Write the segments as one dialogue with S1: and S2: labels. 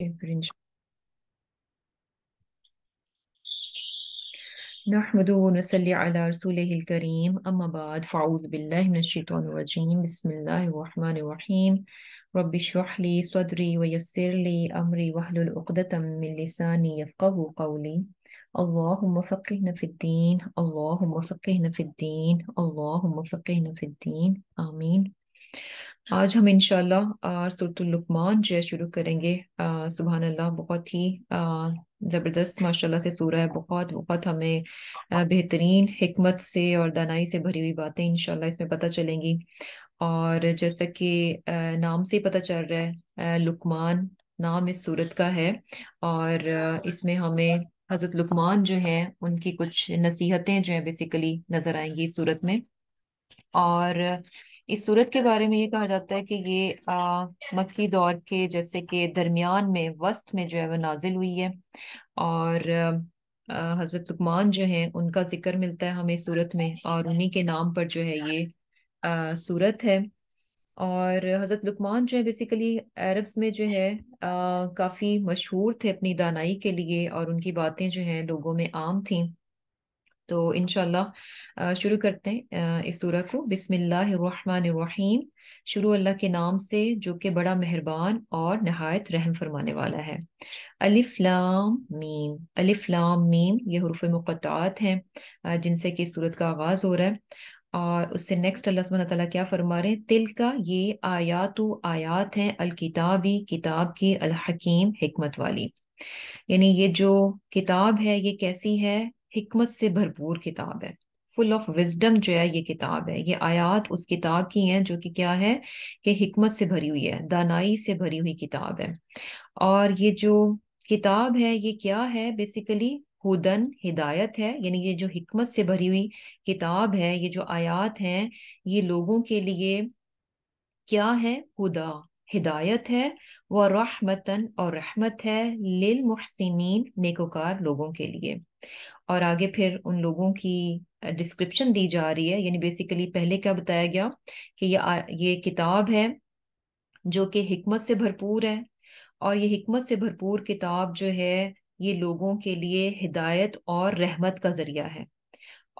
S1: birinci. إيه، نحمده ونصلي على رسوله الكريم أما بعد فأعوذ بالله من الشيطان الرجيم بسم الله الرحمن الرحيم رب اشرح لي صدري ويسر لي أمري واحلل عقدة من لساني يفقه قولي اللهم فقهنا في الدين اللهم فقهنا في الدين اللهم فقهنا في الدين آمين आज हम इनशाला सुरतुल्लुकमान जो है शुरू करेंगे सुबह अल्लाह बहुत ही ज़बरदस्त माशाल्लाह से सूरह है बहुत बहुत हमें बेहतरीन हमत से और दानाई से भरी हुई बातें इनशाला इसमें पता चलेंगी और जैसा कि नाम से पता चल रहा है लुकमान नाम इस सूरत का है और इसमें हमें हज़रत लुकमान जो हैं उनकी कुछ नसीहतें जो हैं बेसिकली नज़र आएंगी इस सूरत में और इस सूरत के बारे में ये कहा जाता है कि ये आ, मक्की दौर के जैसे कि दरमियान में वस्त में जो है वह नाजिल हुई है और हज़रत लुकमान जो है उनका जिक्र मिलता है हमें सूरत में और उन्हीं के नाम पर जो है ये आ, सूरत है और हज़रत लुकमान जो है बेसिकली अरब्स में जो है काफ़ी मशहूर थे अपनी दानाई के लिए और उनकी बातें जो हैं लोगों में आम थी तो इनशाला शुरू करते हैं इस सूरह को बिसमीम शुरू अल्लाह के नाम से जो कि बड़ा मेहरबान और नहायत रहम फरमाने वाला है अलिफ लाम मीम अलिफ लाम मीम ये हरूफ मुक़ात हैं जिनसे कि सूरत का आगाज़ हो रहा है और उससे नेक्स्ट अल्लाह सुबह क्या फरमा रहे हैं तिल का ये आयात आयात हैं अलकिताबी किताब की अलहकीम हमत वाली यानी ये जो किताब है ये कैसी है हमत से भरपूर किताब है फुल ऑफ विजडम जो है ये किताब है ये आयात उस किताब की हैं जो कि क्या है कि हमत से भरी हुई है दानाई से भरी हुई किताब है और ये जो किताब है ये क्या है बेसिकली हुदन हिदायत है यानी ये जो हमत से भरी हुई किताब है ये जो आयात हैं ये लोगों के लिए क्या है हुदा हिदायत है वह रहमतन और रहमत है लिल मुहसिन नेकोकार लोगों के लिए और आगे फिर उन लोगों की डिस्क्रिप्शन दी जा रही है यानी बेसिकली पहले क्या बताया गया कि ये ये किताब है जो कि हमत से भरपूर है और ये हमत से भरपूर किताब जो है ये लोगों के लिए हिदायत और रहमत का ज़रिया है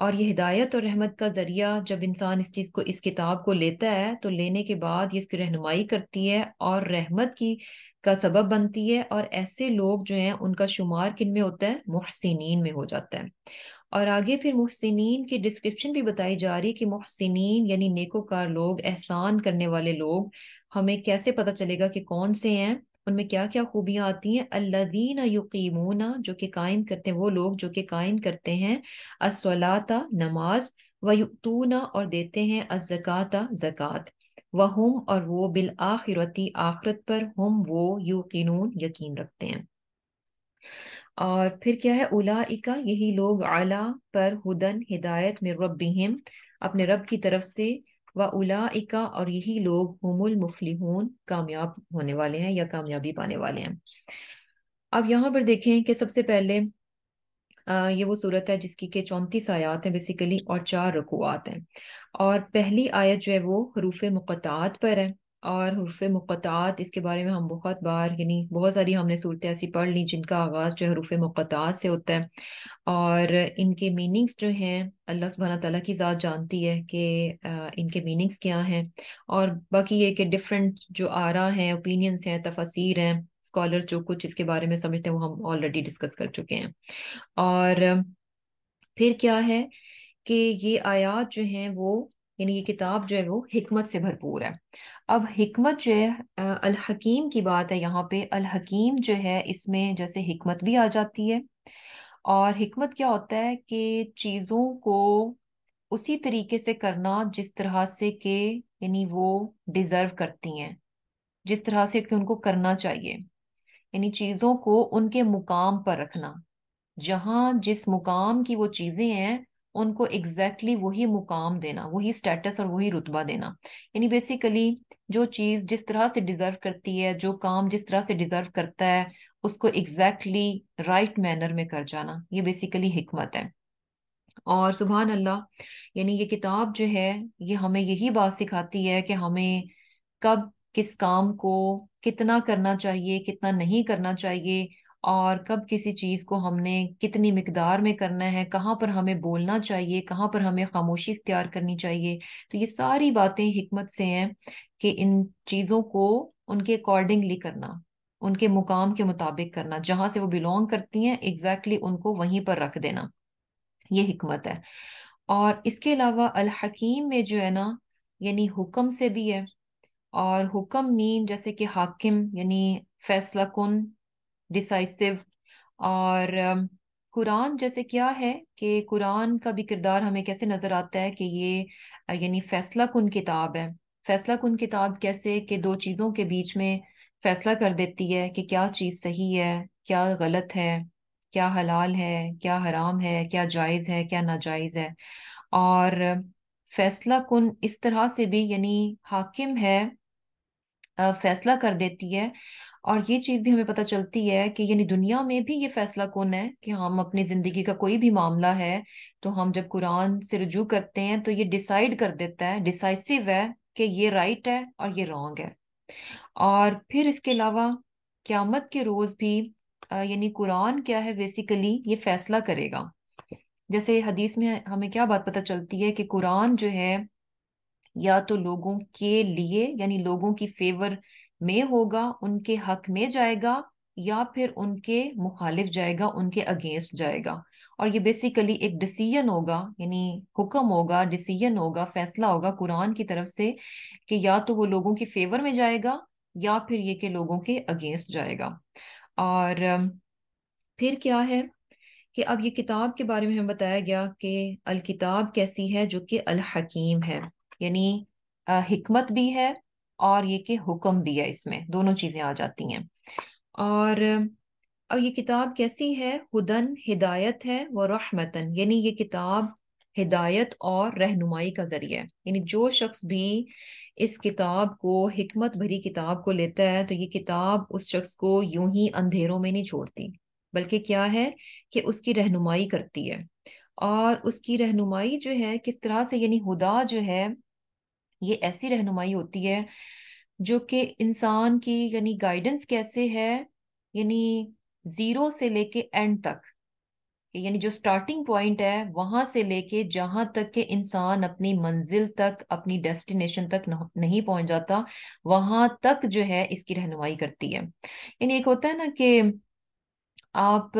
S1: और ये हिदायत और रहमत का ज़रिया जब इंसान इस चीज़ को इस किताब को लेता है तो लेने के बाद ये इसकी रहनुमाई करती है और रहमत की का सबब बनती है और ऐसे लोग जो हैं उनका शुमार किन में होता है मुहसिन में हो जाता है और आगे फिर मुहसिन की डिस्क्रिप्शन भी बताई जा रही है कि मुहसिन यानी नेकोकार लोग एहसान करने वाले लोग हमें कैसे पता चलेगा कि कौन से हैं उनमें क्या क्या खूबियाँ आती हैं अल्लादीन युकीमूना जो कि कायम करते हैं वो लोग जो कि कायम करते हैं असलाता नमाज युतूना और देते हैं अजकाता जक़ात हम और वो बिल आखिरती आखरत पर हम वो यूकिनून यकीन रखते हैं और फिर क्या है उलाइका यही लोग आला पर हुदन हिदायत में रबिहिम अपने रब की तरफ से व उलाइका और यही लोग हमुल मुफलिहून कामयाब होने वाले हैं या कामयाबी पाने वाले हैं अब यहाँ पर देखें कि सबसे पहले ये वो सूरत है जिसकी के चौंतीस आयात हैं बेसिकली और चार रकूआत हैं और पहली आयत जो है वो हरूफ मुक़ात पर है और हरूफ मुक़ात इसके बारे में हम बहुत बार यानी बहुत सारी हमने सूरतें ऐसी पढ़ ली जिनका आगाज़ जो हरूफ मुक़ात से होता है और इनके मीनिंग्स जो हैं अल्लाह सुबह तला की ज़ात जानती है कि इनके मीनिंग्स क्या हैं और बाकी ये कि डिफरेंट जो आरा हैं ओपिनियंस हैं तफसर हैं स्कॉलर्स जो कुछ इसके बारे में समझते हैं वो हम ऑलरेडी डिस्कस कर चुके हैं और फिर क्या है कि ये आयात जो है वो यानी ये किताब जो है वो हिकमत से भरपूर है अब हिकमत जो है अल हकीम की बात है यहाँ पे अल हकीम जो है इसमें जैसे हिकमत भी आ जाती है और हिकमत क्या होता है कि चीज़ों को उसी तरीके से करना जिस तरह से के यानी वो डिज़र्व करती हैं जिस तरह से कि उनको करना चाहिए यानी चीजों को उनके मुकाम पर रखना जहां जिस मुकाम की वो चीजें हैं उनको एग्जैक्टली exactly वही मुकाम देना वही स्टेटस और वही रुतबा देना यानी बेसिकली जो चीज जिस तरह से डिजर्व करती है जो काम जिस तरह से डिजर्व करता है उसको एग्जैक्टली राइट मैनर में कर जाना ये बेसिकली हिकमत है और सुबह अल्लाह यानी ये किताब जो है ये हमें यही बात सिखाती है कि हमें कब किस काम को कितना करना चाहिए कितना नहीं करना चाहिए और कब किसी चीज़ को हमने कितनी मकदार में करना है कहाँ पर हमें बोलना चाहिए कहाँ पर हमें खामोशी इख्तियार करनी चाहिए तो ये सारी बातें हमत से हैं कि इन चीज़ों को उनके अकॉर्डिंगली करना उनके मुकाम के मुताबिक करना जहाँ से वो बिलोंग करती हैं एग्जैक्टली exactly उनको वहीं पर रख देना ये हमत है और इसके अलावा अल हकीम में जो है ना यानी हुक्म से भी है और हुक्म मीन जैसे कि हाकिम यानी फैसला कन डिसाइसिव और कुरान जैसे क्या है कि कुरान का भी किरदार हमें कैसे नज़र आता है कि ये यानी फैसला कन किताब है फैसला कन किताब कैसे कि दो चीज़ों के बीच में फैसला कर देती है कि क्या चीज़ सही है क्या गलत है क्या हलाल है क्या हराम है क्या जायज़ है क्या नाजायज़ है और फैसला कन इस तरह से भी यानी हाकिम है फैसला कर देती है और ये चीज भी हमें पता चलती है कि यानी दुनिया में भी ये फैसला कौन है कि हम अपनी जिंदगी का कोई भी मामला है तो हम जब कुरान से रजू करते हैं तो ये डिसाइड कर देता है डिसाइसिव है कि ये राइट है और ये रॉन्ग है और फिर इसके अलावा क्यामत के रोज भी यानी कुरान क्या है बेसिकली ये फैसला करेगा जैसे हदीस में हमें क्या बात पता चलती है कि कुरान जो है या तो लोगों के लिए यानी लोगों की फेवर में होगा उनके हक में जाएगा या फिर उनके मुखालिफ जाएगा उनके अगेंस्ट जाएगा और ये बेसिकली एक डिसीजन होगा यानी हुक्म होगा डिसीजन होगा फैसला होगा कुरान की तरफ से कि या तो वो लोगों के फेवर में जाएगा या फिर ये कि लोगों के अगेंस्ट जाएगा और फिर क्या है कि अब ये किताब के बारे में हमें बताया गया कि अल किताब कैसी है जो कि अल हकीम है यानी हिकमत भी है और ये कि हुक्म भी है इसमें दोनों चीज़ें आ जाती हैं और अब ये किताब कैसी है हुदन हिदायत है व रहमतन यानी ये किताब हिदायत और रहनुमाई का जरिया है यानी जो शख्स भी इस किताब को हिकमत भरी किताब को लेता है तो ये किताब उस शख्स को यूं ही अंधेरों में नहीं छोड़ती बल्कि क्या है कि उसकी रहनुमाई करती है और उसकी रहनुमाई जो है किस तरह से यानी हुदा जो है ये ऐसी रहनुमाई होती है जो कि इंसान की यानी गाइडेंस कैसे है यानी जीरो से लेके एंड तक यानी जो स्टार्टिंग पॉइंट है वहां से लेके जहां तक के इंसान अपनी मंजिल तक अपनी डेस्टिनेशन तक नहीं पहुंच जाता वहां तक जो है इसकी रहनुमाई करती है यानी एक होता है ना कि आप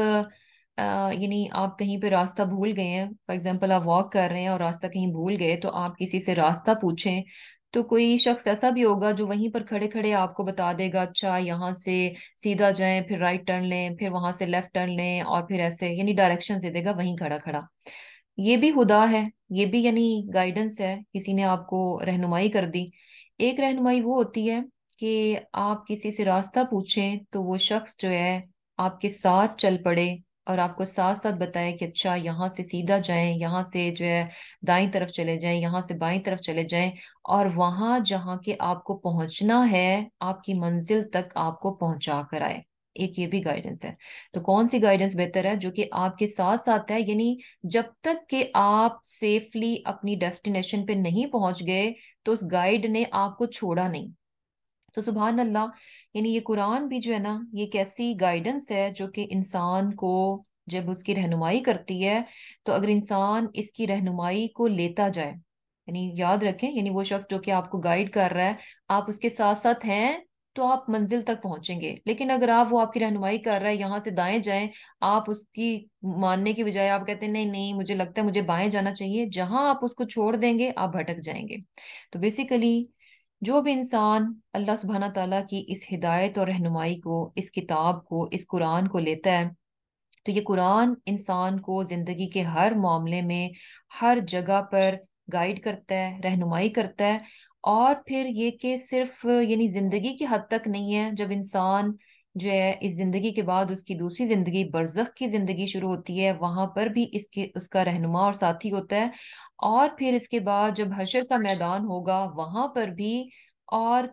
S1: यानी आप कहीं पे रास्ता भूल गए हैं फॉर एग्जांपल आप वॉक कर रहे हैं और रास्ता कहीं भूल गए तो आप किसी से रास्ता पूछें तो कोई शख्स ऐसा भी होगा जो वहीं पर खड़े खड़े आपको बता देगा अच्छा यहाँ से सीधा जाएं फिर राइट टर्न लें फिर वहां से लेफ्ट टर्न लें और फिर ऐसे यानी डायरेक्शन दे देगा वहीं खड़ा खड़ा ये भी हुदा है ये भी यानी गाइडेंस है किसी ने आपको रहनुमाई कर दी एक रहनुमाई वो होती है कि आप किसी से रास्ता पूछें तो वो शख्स जो है आपके साथ चल पड़े और आपको साथ साथ बताए कि अच्छा यहाँ से सीधा जाएं यहाँ से जो है दाई तरफ चले जाएं यहाँ से बाई तरफ चले जाएं और वहां जहाँ के आपको पहुंचना है आपकी मंजिल तक आपको पहुंचा कर आए एक ये भी गाइडेंस है तो कौन सी गाइडेंस बेहतर है जो कि आपके साथ साथ है यानी जब तक कि आप सेफली अपनी डेस्टिनेशन पे नहीं पहुंच गए तो उस गाइड ने आपको छोड़ा नहीं तो सुबह अल्लाह यानी ये कुरान भी जो है ना ये कैसी ऐसी गाइडेंस है जो कि इंसान को जब उसकी रहनुमाई करती है तो अगर इंसान इसकी रहनुमाई को लेता जाए यानी याद रखें यानी वो शख्स जो कि आपको गाइड कर रहा है आप उसके साथ साथ हैं तो आप मंजिल तक पहुंचेंगे लेकिन अगर आप वो आपकी रहनुमाई कर रहा है यहाँ से दाएं जाएं आप उसकी मानने की बजाय आप कहते हैं नहीं नहीं मुझे लगता है मुझे बाएं जाना चाहिए जहां आप उसको छोड़ देंगे आप भटक जाएंगे तो बेसिकली जो भी इंसान अल्लाह सुबहाना तला की इस हिदायत और रहनुमाई को इस किताब को इस कुरान को लेता है तो ये कुरान इंसान को ज़िंदगी के हर मामले में हर जगह पर गाइड करता है रहनुमाई करता है और फिर ये कि सिर्फ यानी ज़िंदगी की हद तक नहीं है जब इंसान जो है इस ज़िंदगी के बाद उसकी दूसरी ज़िंदगी बरसख की ज़िंदगी शुरू होती है वहाँ पर भी इसके उसका रहनुमा और साथी होता है और फिर इसके बाद जब हशर का मैदान होगा वहां पर भी और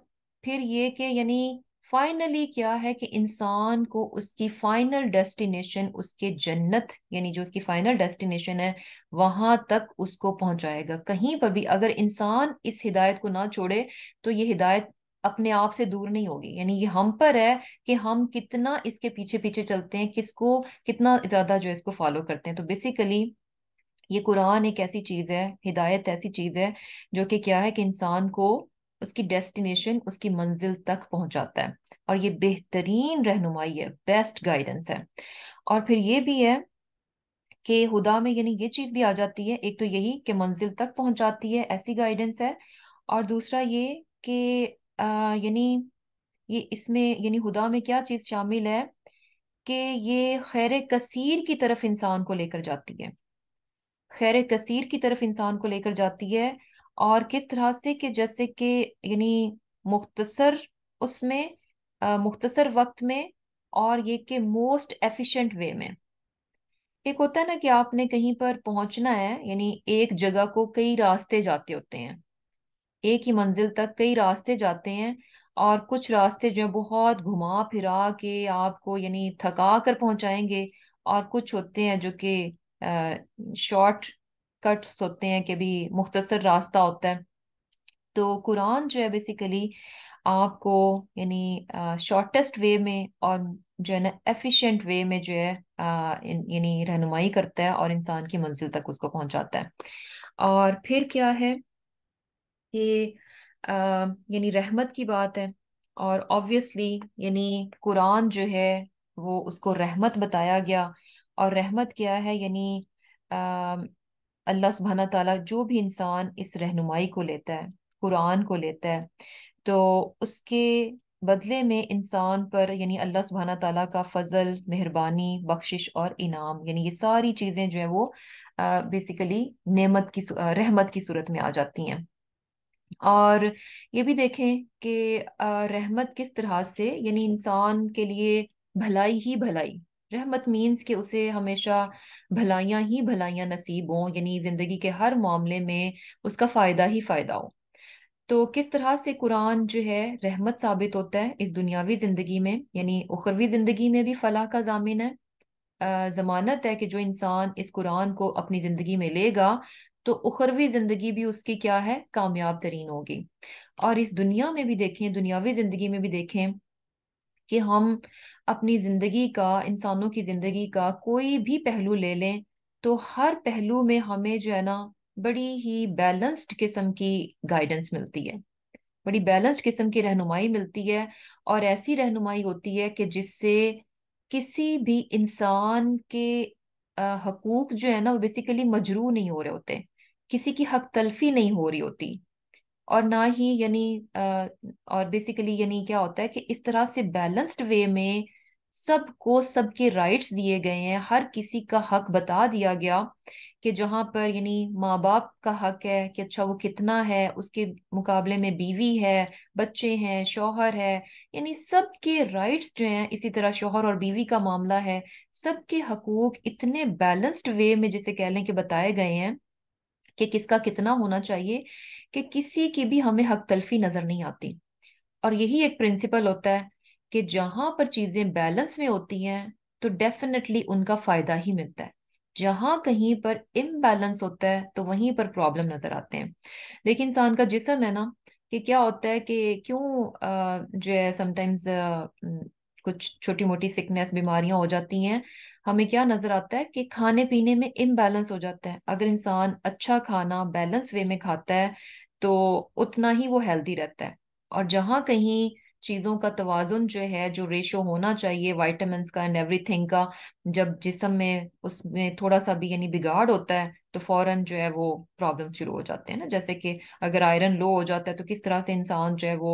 S1: फिर ये कि यानी फाइनली क्या है कि इंसान को उसकी फाइनल डेस्टिनेशन उसके जन्नत यानी जो उसकी फाइनल डेस्टिनेशन है वहां तक उसको पहुंचाएगा कहीं पर भी अगर इंसान इस हिदायत को ना छोड़े तो ये हिदायत अपने आप से दूर नहीं होगी यानी ये हम पर है कि हम कितना इसके पीछे पीछे चलते हैं किसको कितना ज्यादा जो है इसको फॉलो करते हैं तो बेसिकली ये कुरान एक ऐसी चीज़ है हिदायत ऐसी चीज़ है जो कि क्या है कि इंसान को उसकी डेस्टिनेशन उसकी मंजिल तक पहुंचाता है और ये बेहतरीन रहनुमाई है बेस्ट गाइडेंस है और फिर ये भी है कि हुदा में यानी ये चीज़ भी आ जाती है एक तो यही कि मंजिल तक पहुंचाती है ऐसी गाइडेंस है और दूसरा ये कि यानी ये इसमें यानी हुदा में क्या चीज़ शामिल है कि ये खैर कसीर की तरफ इंसान को लेकर जाती है खैर कसीर की तरफ इंसान को लेकर जाती है और किस तरह से कि जैसे कि यानी मुख्तसर उसमें मुख्तसर वक्त में और ये कि मोस्ट एफिशिएंट वे में एक होता है ना कि आपने कहीं पर पहुंचना है यानी एक जगह को कई रास्ते जाते होते हैं एक ही मंजिल तक कई रास्ते जाते हैं और कुछ रास्ते जो है बहुत घुमा फिरा के आपको यानी थका कर पहुंचाएंगे और कुछ होते हैं जो कि शॉर्ट कट्स होते हैं कि भी मुख्तसर रास्ता होता है तो कुरान जो है बेसिकली आपको यानी शॉर्टेस्ट वे में और जो है ना एफिशिएंट वे में जो है यानी रहनुमाई करता है और इंसान की मंजिल तक उसको पहुंचाता है और फिर क्या है कि यानी रहमत की बात है और ऑब्वियसली यानी कुरान जो है वो उसको रहमत बताया गया और रहमत क्या है यानी अल्लाह सुबहाना तला जो भी इंसान इस रहनुमाई को लेता है कुरान को लेता है तो उसके बदले में इंसान पर यानी अल्लाह सुबहाना तला का फजल मेहरबानी बख्शिश और इनाम यानी ये सारी चीज़ें जो है वो बेसिकली नेमत की रहमत की सूरत में आ जाती हैं और ये भी देखें कि रहमत किस तरह से यानी इंसान के लिए भलाई ही भलाई रहमत मीन्स कि उसे हमेशा भलाइयाँ ही भलाइयाँ नसीब हों यानी ज़िंदगी के हर मामले में उसका फ़ायदा ही फ़ायदा हो तो किस तरह से कुरान जो है रहमत साबित होता है इस दुनियावी ज़िंदगी में यानी उखरवी ज़िंदगी में भी फलाह का जामिन है ज़मानत है कि जो इंसान इस कुरान को अपनी ज़िंदगी में लेगा तो उखरवी ज़िंदगी भी उसकी क्या है कामयाब तरीन होगी और इस दुनिया में भी देखें दुनियावी ज़िंदगी में भी देखें कि हम अपनी ज़िंदगी का इंसानों की ज़िंदगी का कोई भी पहलू ले लें तो हर पहलू में हमें जो है ना बड़ी ही बैलेंस्ड किस्म की गाइडेंस मिलती है बड़ी बैलेंस्ड किस्म की रहनुमाई मिलती है और ऐसी रहनुमाई होती है कि जिससे किसी भी इंसान के हकूक जो है ना वो बेसिकली मजरू नहीं हो रहे होते किसी की हक तलफी नहीं हो रही होती और ना ही यानी और बेसिकली यानी क्या होता है कि इस तरह से बैलेंस्ड वे में सबको सबके राइट्स दिए गए हैं हर किसी का हक बता दिया गया कि जहाँ पर यानी माँ बाप का हक है कि अच्छा वो कितना है उसके मुकाबले में बीवी है बच्चे हैं शोहर है यानी सबके राइट्स जो हैं इसी तरह शोहर और बीवी का मामला है सबके हकूक इतने बैलेंस्ड वे में जिसे कह लें कि बताए गए हैं कि किसका कितना होना चाहिए कि किसी की भी हमें हक तलफी नज़र नहीं आती और यही एक प्रिंसिपल होता है कि जहां पर चीजें बैलेंस में होती हैं तो डेफिनेटली उनका फायदा ही मिलता है जहां कहीं पर इम्बैलेंस होता है तो वहीं पर प्रॉब्लम नजर आते हैं देखिए इंसान का जिसम है ना कि क्या होता है कि क्यों जो है समटाइम्स कुछ छोटी मोटी सिकनेस बीमारियां हो जाती हैं हमें क्या नजर आता है कि खाने पीने में इम्बैलेंस हो जाता है अगर इंसान अच्छा खाना बैलेंस वे में खाता है तो उतना ही वो हेल्दी रहता है और जहाँ कहीं चीज़ों का तोज़ुन जो है जो रेशो होना चाहिए वाइटामिन का एंड एवरीथिंग का जब जिसम में उसमें थोड़ा सा भी यानी बिगाड़ होता है तो फौरन जो है वो प्रॉब्लम शुरू हो जाते हैं ना जैसे कि अगर आयरन लो हो जाता है तो किस तरह से इंसान जो है वो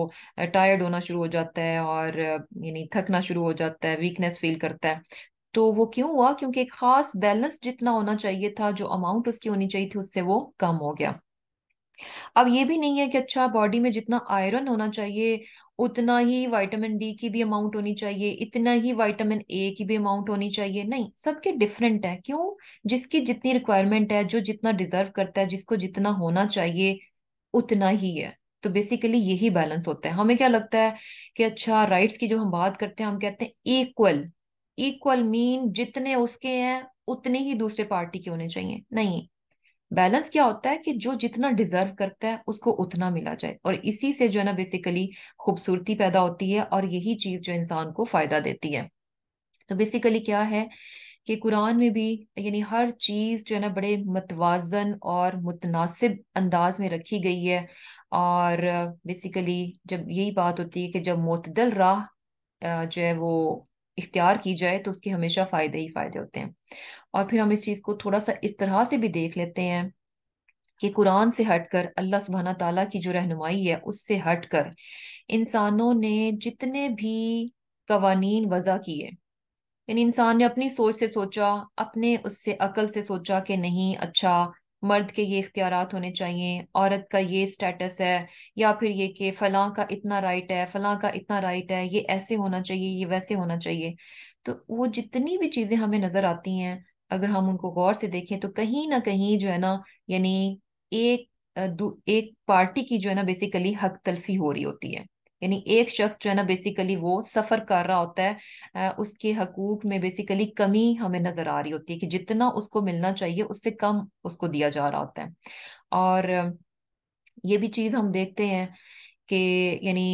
S1: टायर्ड होना शुरू हो जाता है और यानी थकना शुरू हो जाता है वीकनेस फील करता है तो वो क्यों हुआ क्योंकि एक खास बैलेंस जितना होना चाहिए था जो अमाउंट उसकी होनी चाहिए थी उससे वो कम हो गया अब ये भी नहीं है कि अच्छा बॉडी में जितना आयरन होना चाहिए उतना ही विटामिन डी की भी अमाउंट होनी चाहिए इतना ही विटामिन ए की भी अमाउंट होनी चाहिए नहीं सबके डिफरेंट है क्यों जिसकी जितनी रिक्वायरमेंट है जो जितना डिजर्व करता है जिसको जितना होना चाहिए उतना ही है तो बेसिकली यही बैलेंस होता है हमें क्या लगता है कि अच्छा राइट्स की जब हम बात करते हैं हम कहते हैं इक्वल इक्वल मीन जितने उसके हैं उतने ही दूसरे पार्टी के होने चाहिए नहीं बैलेंस क्या होता है कि जो जितना डिजर्व करता है उसको उतना मिला जाए और इसी से जो है ना बेसिकली खूबसूरती पैदा होती है और यही चीज जो इंसान को फायदा देती है तो बेसिकली क्या है कि कुरान में भी यानी हर चीज़ जो है ना बड़े मतवाजन और मुतनासिब अंदाज में रखी गई है और बेसिकली जब यही बात होती है कि जब मतदल राह जो है वो इख्तियार की जाए तो उसके हमेशा फ़ायदे ही फ़ायदे होते हैं और फिर हम इस चीज़ को थोड़ा सा इस तरह से भी देख लेते हैं कि कुरान से हटकर अल्लाह सुबहाना ताला की जो रहनुमाई है उससे हटकर इंसानों ने जितने भी कवानीन वज़ा किए यानी इंसान ने अपनी सोच से सोचा अपने उससे अकल से सोचा कि नहीं अच्छा मर्द के ये इख्तियार होने चाहिए औरत का ये स्टेटस है या फिर ये कि फलां का इतना राइट है फलां का इतना राइट है ये ऐसे होना चाहिए ये वैसे होना चाहिए तो वो जितनी भी चीज़ें हमें नज़र आती हैं अगर हम उनको गौर से देखें तो कहीं ना कहीं जो है ना यानी एक एक पार्टी की जो है ना बेसिकली हक तलफी हो रही होती है यानी एक शख्स जो है ना बेसिकली वो सफ़र कर रहा होता है उसके हकूक में बेसिकली कमी हमें नज़र आ रही होती है कि जितना उसको मिलना चाहिए उससे कम उसको दिया जा रहा होता है और ये भी चीज़ हम देखते हैं कि यानी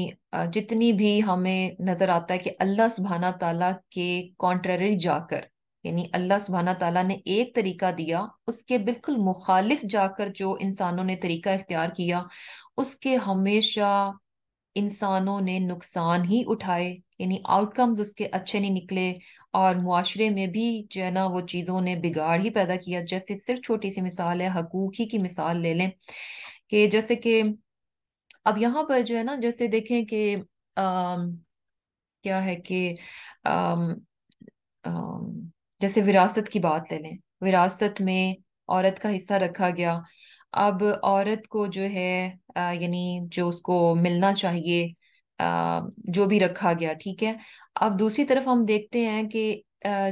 S1: जितनी भी हमें नज़र आता है कि अल्लाह सुबहाना तला के कॉन्ट्ररी जाकर यानी अल्लाह सुबहाना तला ने एक तरीका दिया उसके बिल्कुल मुखालिफ जाकर जो इंसानों ने तरीका इख्तियार किया उसके हमेशा इंसानों ने नुकसान ही उठाए यानी आउटकम्स उसके अच्छे नहीं निकले और मुआरे में भी जो है ना वो चीज़ों ने बिगाड़ ही पैदा किया जैसे सिर्फ छोटी सी मिसाल है हकूक ही की मिसाल ले लें कि जैसे कि अब यहाँ पर जो है ना जैसे देखें कि क्या है कि जैसे विरासत की बात ले लें विरासत में औरत का हिस्सा रखा गया अब औरत को जो है यानी जो उसको मिलना चाहिए जो भी रखा गया ठीक है अब दूसरी तरफ हम देखते हैं कि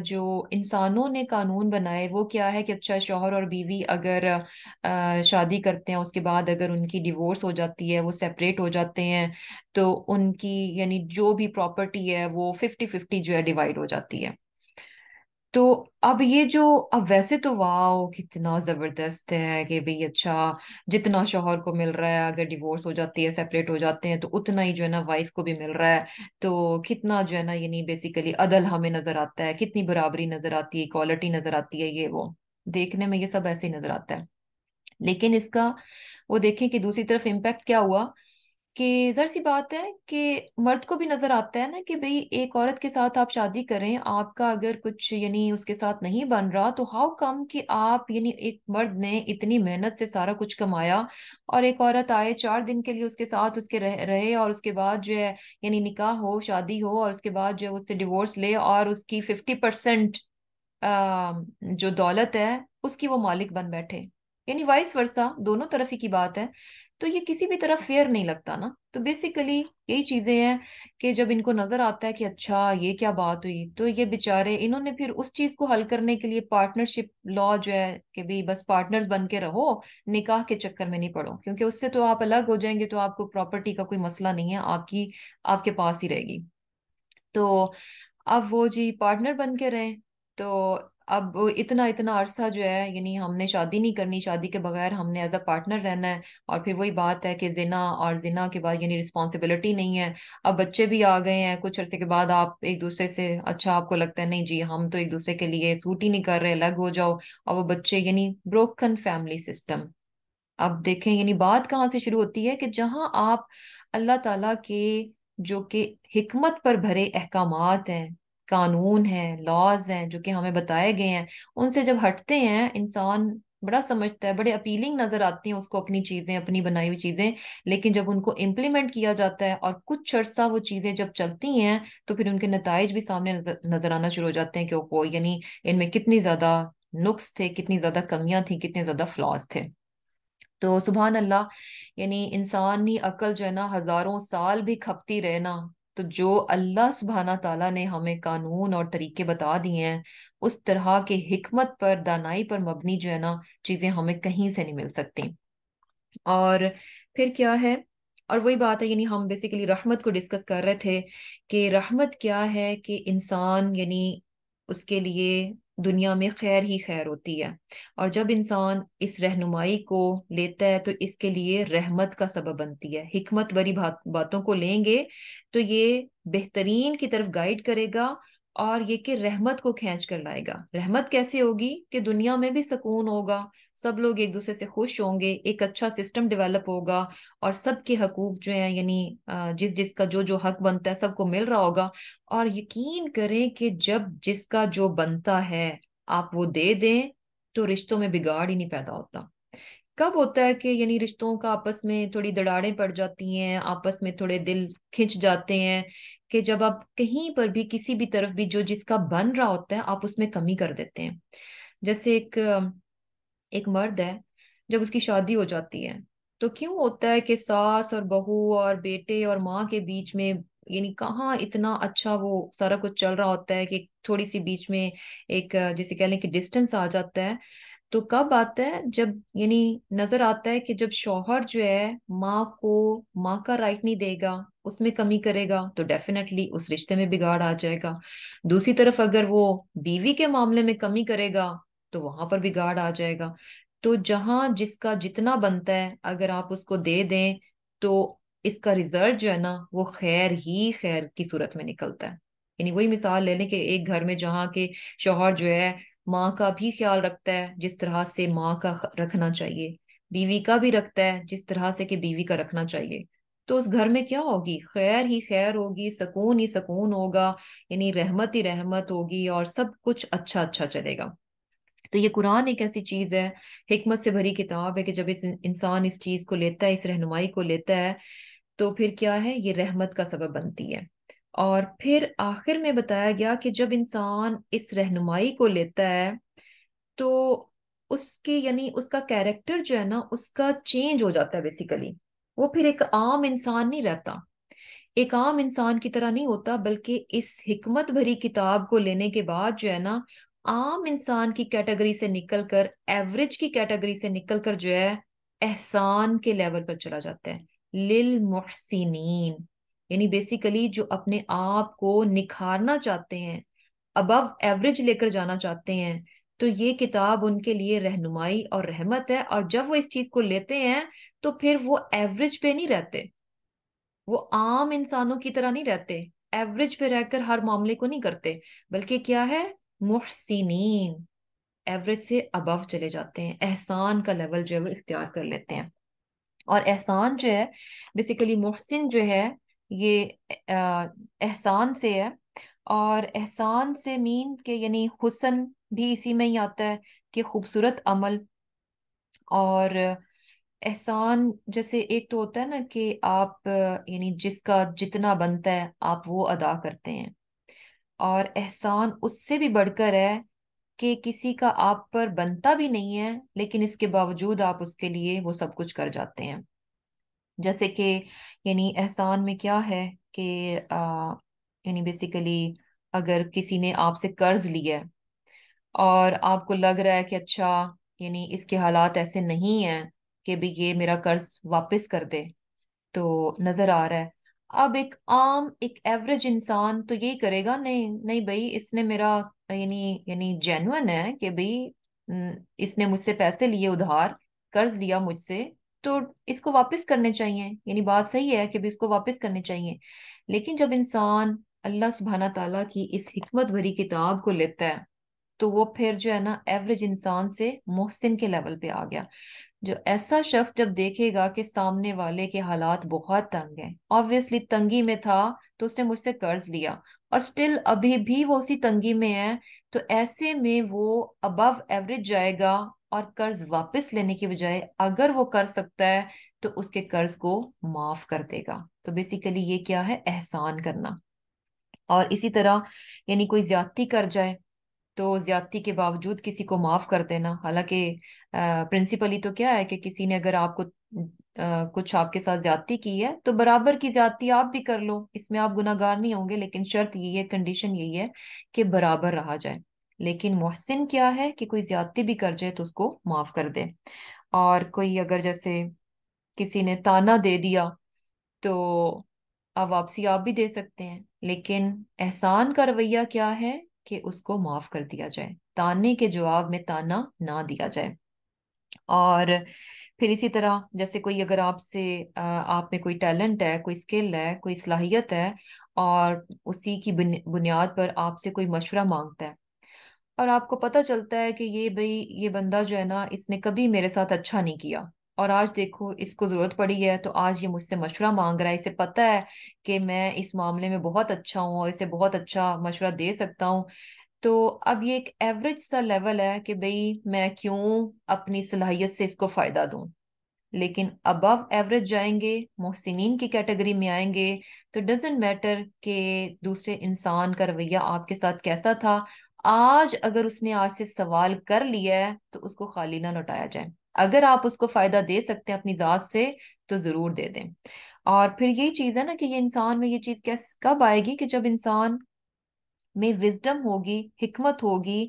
S1: जो इंसानों ने कानून बनाए वो क्या है कि अच्छा शोहर और बीवी अगर शादी करते हैं उसके बाद अगर उनकी डिवोर्स हो जाती है वो सेपरेट हो जाते हैं तो उनकी यानी जो भी प्रॉपर्टी है वो फिफ्टी फिफ्टी जो है डिवाइड हो जाती है तो अब ये जो अब वैसे तो वाओ कितना जबरदस्त है कि भाई अच्छा जितना शोहर को मिल रहा है अगर डिवोर्स हो जाती है सेपरेट हो जाते हैं तो उतना ही जो है ना वाइफ को भी मिल रहा है तो कितना जो है ना यानी बेसिकली अदल हमें नजर आता है कितनी बराबरी नजर आती है इक्वालिटी नजर आती है ये वो देखने में ये सब ऐसे ही नजर आता है लेकिन इसका वो देखें कि दूसरी तरफ इम्पैक्ट क्या हुआ कि जर सी बात है कि मर्द को भी नज़र आता है ना कि भाई एक औरत के साथ आप शादी करें, आपका अगर कुछ यानी उसके साथ नहीं बन रहा, तो हाउ कम कि आप यानी एक मर्द ने इतनी मेहनत से सारा कुछ कमाया और एक औरत आए चार दिन के लिए उसके साथ उसके रह रहे और उसके बाद जो है यानी निकाह हो, शादी हो और उसके बाद जो है उससे डिवोर्स ले और उसकी फिफ्टी परसेंट जो दौलत है, उसकी वो मालिक बन बैठे। यानी वाइस वर्षा दोनों तरफ ही की बात है। तो ये किसी भी तरह फेयर नहीं लगता ना तो बेसिकली यही चीजें हैं कि जब इनको नजर आता है कि अच्छा ये क्या बात हुई तो ये बेचारे इन्होंने फिर उस चीज को हल करने के लिए पार्टनरशिप लॉ जो है कि भाई बस पार्टनर्स बन के रहो निकाह के चक्कर में नहीं पड़ो क्योंकि उससे तो आप अलग हो जाएंगे तो आपको प्रॉपर्टी का कोई मसला नहीं है आपकी आपके पास ही रहेगी तो अब वो जी पार्टनर बन के रहें तो अब इतना इतना अरसा जो है यानी हमने शादी नहीं करनी शादी के बगैर हमने एज अ पार्टनर रहना है और फिर वही बात है कि जिना और जिना के बाद यानी रिस्पॉन्सिबिलिटी नहीं है अब बच्चे भी आ गए हैं कुछ अरसे के बाद आप एक दूसरे से अच्छा आपको लगता है नहीं जी हम तो एक दूसरे के लिए सूट ही नहीं कर रहे अलग हो जाओ और वो बच्चे यानी ब्रोकन फैमिली सिस्टम अब देखें यानी बात कहाँ से शुरू होती है कि जहाँ आप अल्लाह तला के जो कि हमत पर भरे अहकाम हैं कानून हैं लॉज हैं जो कि हमें बताए गए हैं उनसे जब हटते हैं इंसान बड़ा समझता है बड़े अपीलिंग नजर आती हैं उसको अपनी चीजें अपनी बनाई हुई चीजें लेकिन जब उनको इम्प्लीमेंट किया जाता है और कुछ अर्सा वो चीजें जब चलती हैं तो फिर उनके नतज भी सामने नजर आना शुरू हो जाते हैं कि वो यानी इनमें कितनी ज्यादा नुक्स थे कितनी ज्यादा कमियां थी कितने ज्यादा फ्लॉज थे तो सुबह अल्लाह यानी इंसानी अकल जो है ना हजारों साल भी खपती रहे ना तो जो अल्लाह सुबहाना तला ने हमें कानून और तरीके बता दिए हैं उस तरह के हमत पर दानाई पर मबनी जो है ना चीज़ें हमें कहीं से नहीं मिल सकती और फिर क्या है और वही बात है यानी हम बेसिकली रहमत को डिस्कस कर रहे थे कि रहमत क्या है कि इंसान यानी उसके लिए दुनिया में खैर ही खैर होती है और जब इंसान इस रहनुमाई को लेता है तो इसके लिए रहमत का सबब बनती है हिकमत भरी बात, बातों को लेंगे तो ये बेहतरीन की तरफ गाइड करेगा और ये कि रहमत को खींच कर लाएगा रहमत कैसे होगी कि दुनिया में भी सुकून होगा सब लोग एक दूसरे से खुश होंगे एक अच्छा सिस्टम डेवलप होगा और सबके हकूक जो है यानी जिस जिसका जो जो हक बनता है सबको मिल रहा होगा और यकीन करें कि जब जिसका जो बनता है आप वो दे दें तो रिश्तों में बिगाड़ ही नहीं पैदा होता कब होता है कि यानी रिश्तों का आपस में थोड़ी दड़ाड़ें पड़ जाती हैं आपस में थोड़े दिल खिंच जाते हैं कि जब आप कहीं पर भी किसी भी तरफ भी जो जिसका बन रहा होता है आप उसमें कमी कर देते हैं जैसे एक एक मर्द है जब उसकी शादी हो जाती है तो क्यों होता है कि सास और बहू और बेटे और माँ के बीच में यानी कहाँ इतना अच्छा वो सारा कुछ चल रहा होता है कि थोड़ी सी बीच में एक जैसे कह लें कि डिस्टेंस आ जाता है तो कब आता है जब यानी नजर आता है कि जब शौहर जो है माँ को माँ का राइट नहीं देगा उसमें कमी करेगा तो डेफिनेटली उस रिश्ते में बिगाड़ आ जाएगा दूसरी तरफ अगर वो बीवी के मामले में कमी करेगा तो वहां पर भी गार्ड आ जाएगा तो जहां जिसका जितना बनता है अगर आप उसको दे दें तो इसका रिजल्ट जो है ना वो खैर ही खैर की सूरत में निकलता है यानी वही मिसाल ले लें कि एक घर में जहाँ के शोहर जो है माँ का भी ख्याल रखता है जिस तरह से माँ का रखना चाहिए बीवी का भी रखता है जिस तरह से कि बीवी का रखना चाहिए तो उस घर में क्या होगी खैर ही खैर होगी सकून ही सकून होगा यानी रहमत ही रहमत होगी और सब कुछ अच्छा अच्छा चलेगा तो ये कुरान एक ऐसी चीज़ है हिकमत से भरी किताब है कि जब इस इंसान इस चीज़ को लेता है इस रहनुमाई को लेता है तो फिर क्या है ये रहमत का सबब बनती है और फिर आखिर में बताया गया कि जब इंसान इस रहनुमाई को लेता है तो उसके यानी उसका कैरेक्टर जो है ना उसका चेंज हो जाता है बेसिकली वो फिर एक आम इंसान नहीं रहता एक आम इंसान की तरह नहीं होता बल्कि इस हिकमत भरी किताब को लेने के बाद जो है ना आम इंसान की कैटेगरी से निकलकर एवरेज की कैटेगरी से निकलकर जो है एहसान के लेवल पर चला जाता है लिल मोहसिन यानी बेसिकली जो अपने आप को निखारना चाहते हैं अबव एवरेज लेकर जाना चाहते हैं तो ये किताब उनके लिए रहनुमाई और रहमत है और जब वो इस चीज को लेते हैं तो फिर वो एवरेज पे नहीं रहते वो आम इंसानों की तरह नहीं रहते एवरेज पे रहकर हर मामले को नहीं करते बल्कि क्या है मुहसिन एवरेज से अबव चले जाते हैं एहसान का लेवल जो है वो इख्तियार कर लेते हैं और एहसान जो है बेसिकली मुहसिन जो है ये एहसान से है और एहसान से मीन के यानी हुसन भी इसी में ही आता है कि खूबसूरत अमल और एहसान जैसे एक तो होता है ना कि आप यानी जिसका जितना बनता है आप वो अदा करते हैं और एहसान उससे भी बढ़कर है कि किसी का आप पर बनता भी नहीं है लेकिन इसके बावजूद आप उसके लिए वो सब कुछ कर जाते हैं जैसे कि यानी एहसान में क्या है कि यानी बेसिकली अगर किसी ने आपसे कर्ज लिया है और आपको लग रहा है कि अच्छा यानी इसके हालात ऐसे नहीं हैं कि भी ये मेरा कर्ज वापस कर दे तो नज़र आ रहा है अब एक आम एक एवरेज इंसान तो ये करेगा नहीं नहीं भाई इसने मेरा यानी यानी जेनुअन है कि भाई इसने मुझसे पैसे लिए उधार कर्ज लिया मुझसे तो इसको वापस करने चाहिए यानी बात सही है कि भी इसको वापस करने चाहिए लेकिन जब इंसान अल्लाह सुबहाना तला की इस हिकमत भरी किताब को लेता है तो वो फिर जो है ना एवरेज इंसान से मोहसिन के लेवल पे आ गया जो ऐसा शख्स जब देखेगा कि सामने वाले के हालात बहुत तंग हैं ऑब्वियसली तंगी में था तो उसने मुझसे कर्ज लिया और स्टिल अभी भी वो उसी तंगी में है तो ऐसे में वो अबव एवरेज जाएगा और कर्ज वापस लेने की बजाय अगर वो कर सकता है तो उसके कर्ज को माफ कर देगा तो बेसिकली ये क्या है एहसान करना और इसी तरह यानी कोई ज्यादती कर जाए तो ज्यादती के बावजूद किसी को माफ कर देना हालांकि प्रिंसिपली तो क्या है कि किसी ने अगर आपको आ, कुछ आपके साथ ज्यादती की है तो बराबर की ज्यादती आप भी कर लो इसमें आप गुनागार नहीं होंगे लेकिन शर्त यही है कंडीशन यही है कि बराबर रहा जाए लेकिन मोहसिन क्या है कि कोई ज्यादती भी कर जाए तो उसको माफ कर दे और कोई अगर जैसे किसी ने ताना दे दिया तो अब वापसी आप भी दे सकते हैं लेकिन एहसान का रवैया क्या है कि उसको माफ कर दिया जाए ताने के जवाब में ताना ना दिया जाए और फिर इसी तरह जैसे कोई अगर आपसे आप में कोई टैलेंट है कोई स्किल है कोई सलाहियत है और उसी की बुनियाद पर आपसे कोई मशवरा मांगता है और आपको पता चलता है कि ये भाई ये बंदा जो है ना इसने कभी मेरे साथ अच्छा नहीं किया और आज देखो इसको ज़रूरत पड़ी है तो आज ये मुझसे मशवरा मांग रहा है इसे पता है कि मैं इस मामले में बहुत अच्छा हूँ और इसे बहुत अच्छा मशवरा दे सकता हूँ तो अब ये एक एवरेज सा लेवल है कि भाई मैं क्यों अपनी सलाहियत से इसको फ़ायदा दूँ लेकिन अबव एवरेज जाएंगे मोहसिन की कैटेगरी में आएंगे तो डजेंट मैटर कि दूसरे इंसान का रवैया आपके साथ कैसा था आज अगर उसने आज से सवाल कर लिया है तो उसको खाली ना लौटाया जाए अगर आप उसको फ़ायदा दे सकते हैं अपनी ज़ात से तो ज़रूर दे दें और फिर यही चीज़ है ना कि ये इंसान में ये चीज़ कैसे कब आएगी कि जब इंसान में विजडम होगी हिकमत होगी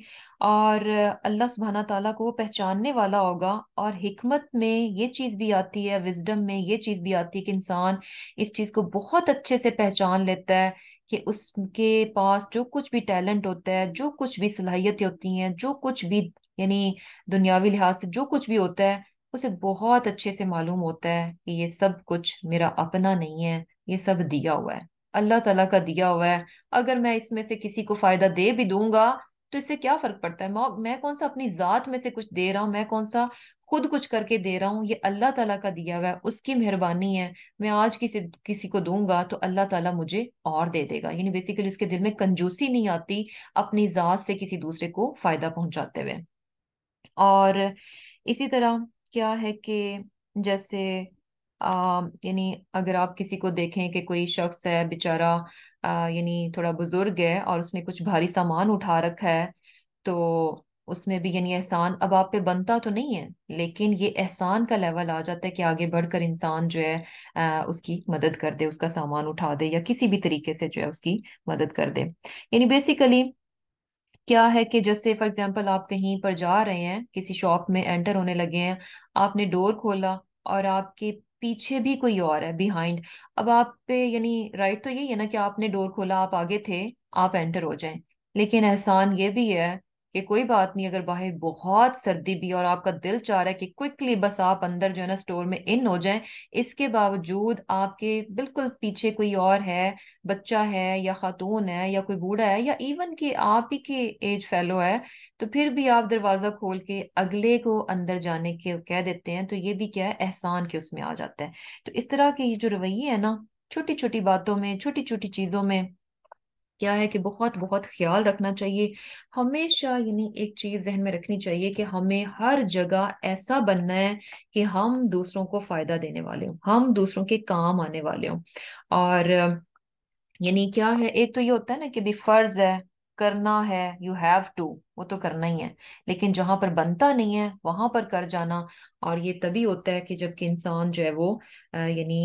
S1: और अल्लाह सुबहाना ताला को वो पहचानने वाला होगा और हिकमत में ये चीज़ भी आती है विजडम में ये चीज़ भी आती है कि इंसान इस चीज़ को बहुत अच्छे से पहचान लेता है कि उसके पास जो कुछ भी टैलेंट होता है जो कुछ भी सलाहियतें होती हैं जो कुछ भी यानी दुनियावी लिहाज से जो कुछ भी होता है उसे बहुत अच्छे से मालूम होता है कि ये सब कुछ मेरा अपना नहीं है ये सब दिया हुआ है अल्लाह तला का दिया हुआ है अगर मैं इसमें से किसी को फायदा दे भी दूंगा तो इससे क्या फर्क पड़ता है मैं कौन सा अपनी जात में से कुछ दे रहा हूँ मैं कौन सा खुद कुछ करके दे रहा हूँ ये अल्लाह तला का दिया हुआ है उसकी मेहरबानी है मैं आज किसी किसी को दूंगा तो अल्लाह तला मुझे और दे देगा यानी बेसिकली उसके दिल में कंजूसी नहीं आती अपनी जात से किसी दूसरे को फायदा पहुंचाते हुए और इसी तरह क्या है कि जैसे यानी अगर आप किसी को देखें कि कोई शख्स है बेचारा यानी थोड़ा बुजुर्ग है और उसने कुछ भारी सामान उठा रखा है तो उसमें भी यानी एहसान अब आप पे बनता तो नहीं है लेकिन ये एहसान का लेवल आ जाता है कि आगे बढ़कर इंसान जो है आ, उसकी मदद कर दे उसका सामान उठा दे या किसी भी तरीके से जो है उसकी मदद कर दे यानी बेसिकली क्या है कि जैसे फॉर एग्जाम्पल आप कहीं पर जा रहे हैं किसी शॉप में एंटर होने लगे हैं आपने डोर खोला और आपके पीछे भी कोई और है बिहाइंड अब आप पे यानी राइट तो यही है ना कि आपने डोर खोला आप आगे थे आप एंटर हो जाएं लेकिन एहसान ये भी है कि कोई बात नहीं अगर बाहर बहुत सर्दी भी और आपका दिल चाह रहा है कि क्विकली बस आप अंदर जो है ना स्टोर में इन हो जाएं इसके बावजूद आपके बिल्कुल पीछे कोई और है बच्चा है या खातून है या कोई बूढ़ा है या इवन कि आप ही के एज फैलो है तो फिर भी आप दरवाज़ा खोल के अगले को अंदर जाने के कह देते हैं तो ये भी क्या है एहसान के उसमें आ जाता है तो इस तरह के ये जो रवैये है ना छोटी छोटी बातों में छोटी छोटी चीज़ों में क्या है कि बहुत बहुत ख्याल रखना चाहिए हमेशा यानी एक चीज जहन में रखनी चाहिए कि हमें हर जगह ऐसा बनना है कि हम दूसरों को फायदा देने वाले हों हम दूसरों के काम आने वाले हों और यानी क्या है एक तो ये होता है ना कि भी फर्ज है करना है यू हैव टू वो तो करना ही है लेकिन जहां पर बनता नहीं है वहां पर कर जाना और ये तभी होता है कि जबकि इंसान जो है वो यानी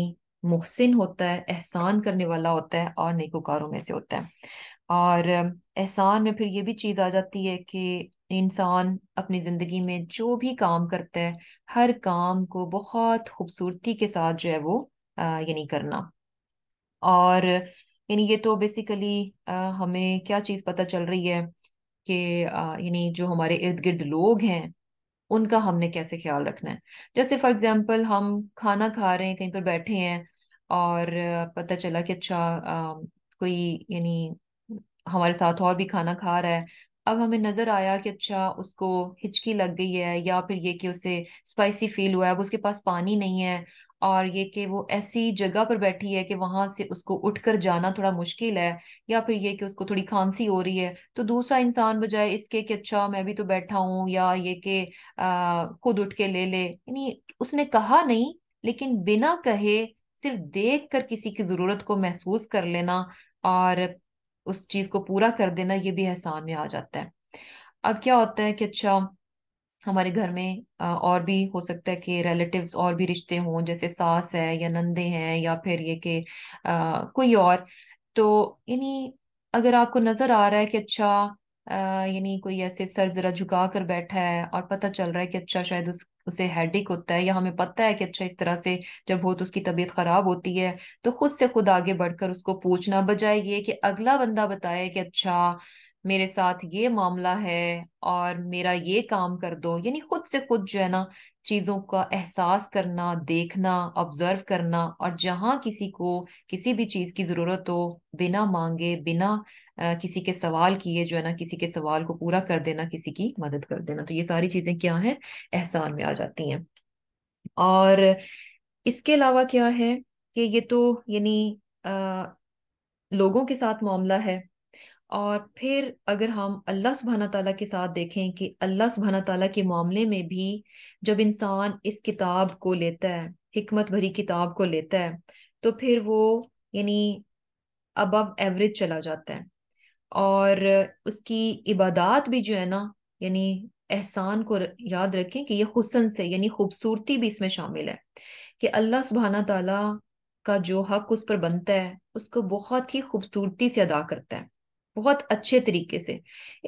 S1: मोहसिन होता है एहसान करने वाला होता है और नेकोकारों में से होता है और एहसान में फिर ये भी चीज़ आ जाती है कि इंसान अपनी ज़िंदगी में जो भी काम करता है हर काम को बहुत खूबसूरती के साथ जो है वो यानी करना और यानी ये तो बेसिकली हमें क्या चीज़ पता चल रही है कि यानी जो हमारे इर्द गिर्द लोग हैं उनका हमने कैसे ख्याल रखना है जैसे फॉर एग्जांपल हम खाना खा रहे हैं कहीं पर बैठे हैं और पता चला कि अच्छा कोई यानी हमारे साथ और भी खाना खा रहा है अब हमें नजर आया कि अच्छा उसको हिचकी लग गई है या फिर ये कि उसे स्पाइसी फील हुआ है अब उसके पास पानी नहीं है और ये कि वो ऐसी जगह पर बैठी है कि वहां से उसको उठकर जाना थोड़ा मुश्किल है या फिर ये कि उसको थोड़ी खांसी हो रही है तो दूसरा इंसान बजाय इसके कि अच्छा मैं भी तो बैठा हूँ या ये कि खुद उठ के ले ले यानी उसने कहा नहीं लेकिन बिना कहे सिर्फ देख कर किसी की जरूरत को महसूस कर लेना और उस चीज को पूरा कर देना ये भी एहसान में आ जाता है अब क्या होता है कि अच्छा हमारे घर में और भी हो सकता है कि रिलेटिव्स और भी रिश्ते हों जैसे सास है या नंदे हैं या फिर ये कि कोई और तो यानी अगर आपको नजर आ रहा है कि अच्छा यानी कोई ऐसे सर जरा झुका कर बैठा है और पता चल रहा है कि अच्छा शायद उस उसे हेडेक होता है या हमें पता है कि अच्छा इस तरह से जब हो तो उसकी तबीयत खराब होती है तो खुद से खुद आगे बढ़कर उसको पूछना बजाय ये कि अगला बंदा बताए कि अच्छा मेरे साथ ये मामला है और मेरा ये काम कर दो यानी खुद से खुद जो है ना चीज़ों का एहसास करना देखना ऑब्जर्व करना और जहाँ किसी को किसी भी चीज़ की ज़रूरत हो बिना मांगे बिना किसी के सवाल किए जो है ना किसी के सवाल को पूरा कर देना किसी की मदद कर देना तो ये सारी चीज़ें क्या हैं एहसान में आ जाती हैं और इसके अलावा क्या है कि ये तो यानी लोगों के साथ मामला है और फिर अगर हम अल्लाह सुबहाना तला के साथ देखें कि अल्लाह सुबहाना तला के मामले में भी जब इंसान इस किताब को लेता है हमत भरी किताब को लेता है तो फिर वो यानी अब अब एवरेज चला जाता है और उसकी इबादत भी जो है ना यानी एहसान को याद रखें कि ये हुसन से यानी खूबसूरती भी इसमें शामिल है कि अल्लाह सुबहाना तला का जो हक उस पर बनता है उसको बहुत ही खूबसूरती से अदा करता है बहुत अच्छे तरीके से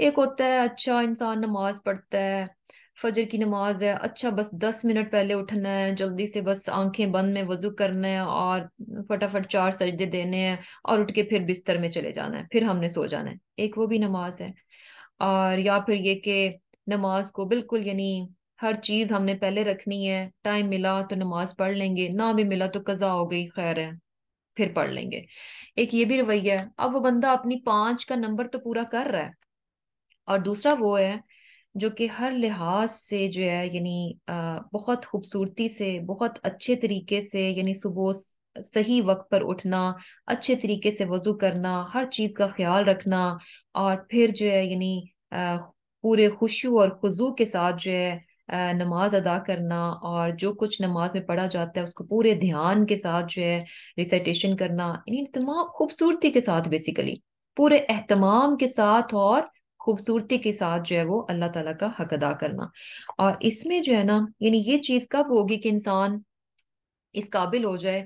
S1: एक होता है अच्छा इंसान नमाज पढ़ता है फजर की नमाज है अच्छा बस दस मिनट पहले उठना है जल्दी से बस आंखें बंद में वजू करना है और फटाफट चार सजदे देने हैं और उठ के फिर बिस्तर में चले जाना है फिर हमने सो जाना है एक वो भी नमाज है और या फिर ये कि नमाज को बिल्कुल यानी हर चीज हमने पहले रखनी है टाइम मिला तो नमाज पढ़ लेंगे ना भी मिला तो कजा हो गई खैर है फिर पढ़ लेंगे एक ये भी रवैया है अब वो बंदा अपनी पांच का नंबर तो पूरा कर रहा है और दूसरा वो है जो कि हर लिहाज से जो है यानी बहुत खूबसूरती से बहुत अच्छे तरीके से यानी सुबह सही वक्त पर उठना अच्छे तरीके से वज़ू करना हर चीज़ का ख्याल रखना और फिर जो है यानी पूरे खुशू और खुजू के साथ जो है नमाज अदा करना और जो कुछ नमाज में पढ़ा जाता है उसको पूरे ध्यान के साथ जो है रिसाइटेशन करना यानी तमाम खूबसूरती के साथ बेसिकली पूरे अहतमाम के साथ और खूबसूरती के साथ जो है वो अल्लाह ताला का हक अदा करना और इसमें जो है ना यानी ये चीज़ कब होगी कि इंसान इस काबिल हो जाए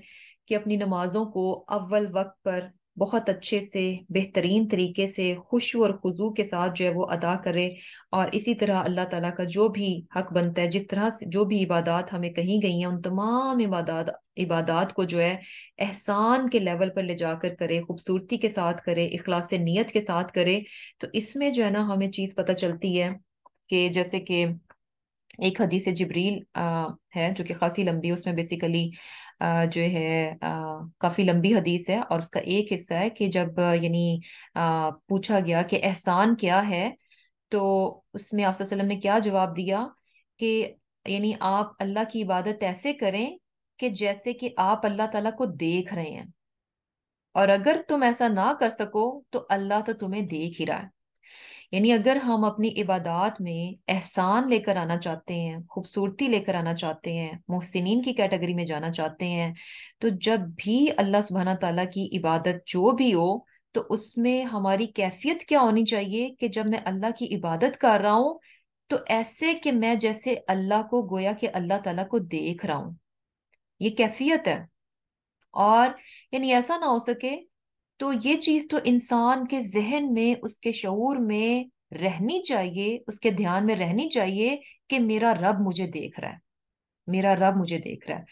S1: कि अपनी नमाजों को अव्वल वक्त पर बहुत अच्छे से बेहतरीन तरीके से खुश और खुजू के साथ जो है वो अदा करें और इसी तरह अल्लाह ताला का जो भी हक बनता है जिस तरह से जो भी इबादत हमें कही गई हैं उन तमाम इबादत इबादत को जो है एहसान के लेवल पर ले जाकर करे खूबसूरती के साथ करे अखलास नीयत के साथ करे तो इसमें जो है ना हमें चीज़ पता चलती है कि जैसे कि एक हदीस जबरील है जो कि खासी लंबी उसमें बेसिकली जो है काफी लंबी हदीस है और उसका एक हिस्सा है कि जब यानी पूछा गया कि एहसान क्या है तो उसमें आप ने क्या जवाब दिया कि यानी आप अल्लाह की इबादत ऐसे करें कि जैसे कि आप अल्लाह ताला को देख रहे हैं और अगर तुम ऐसा ना कर सको तो अल्लाह तो तुम्हें देख ही रहा है यानी अगर हम अपनी इबादत में एहसान लेकर आना चाहते हैं खूबसूरती लेकर आना चाहते हैं मोहसिन की कैटेगरी में जाना चाहते हैं तो जब भी अल्लाह सुबहाना तला की इबादत जो भी हो तो उसमें हमारी कैफियत क्या होनी चाहिए कि जब मैं अल्लाह की इबादत कर रहा हूँ तो ऐसे कि मैं जैसे अल्लाह को गोया कि अल्लाह तला को देख रहा हूँ ये कैफियत है और यानी ऐसा ना हो सके तो ये चीज तो इंसान के जहन में उसके शूर में रहनी चाहिए उसके ध्यान में रहनी चाहिए कि मेरा रब मुझे देख रहा है मेरा रब मुझे देख रहा है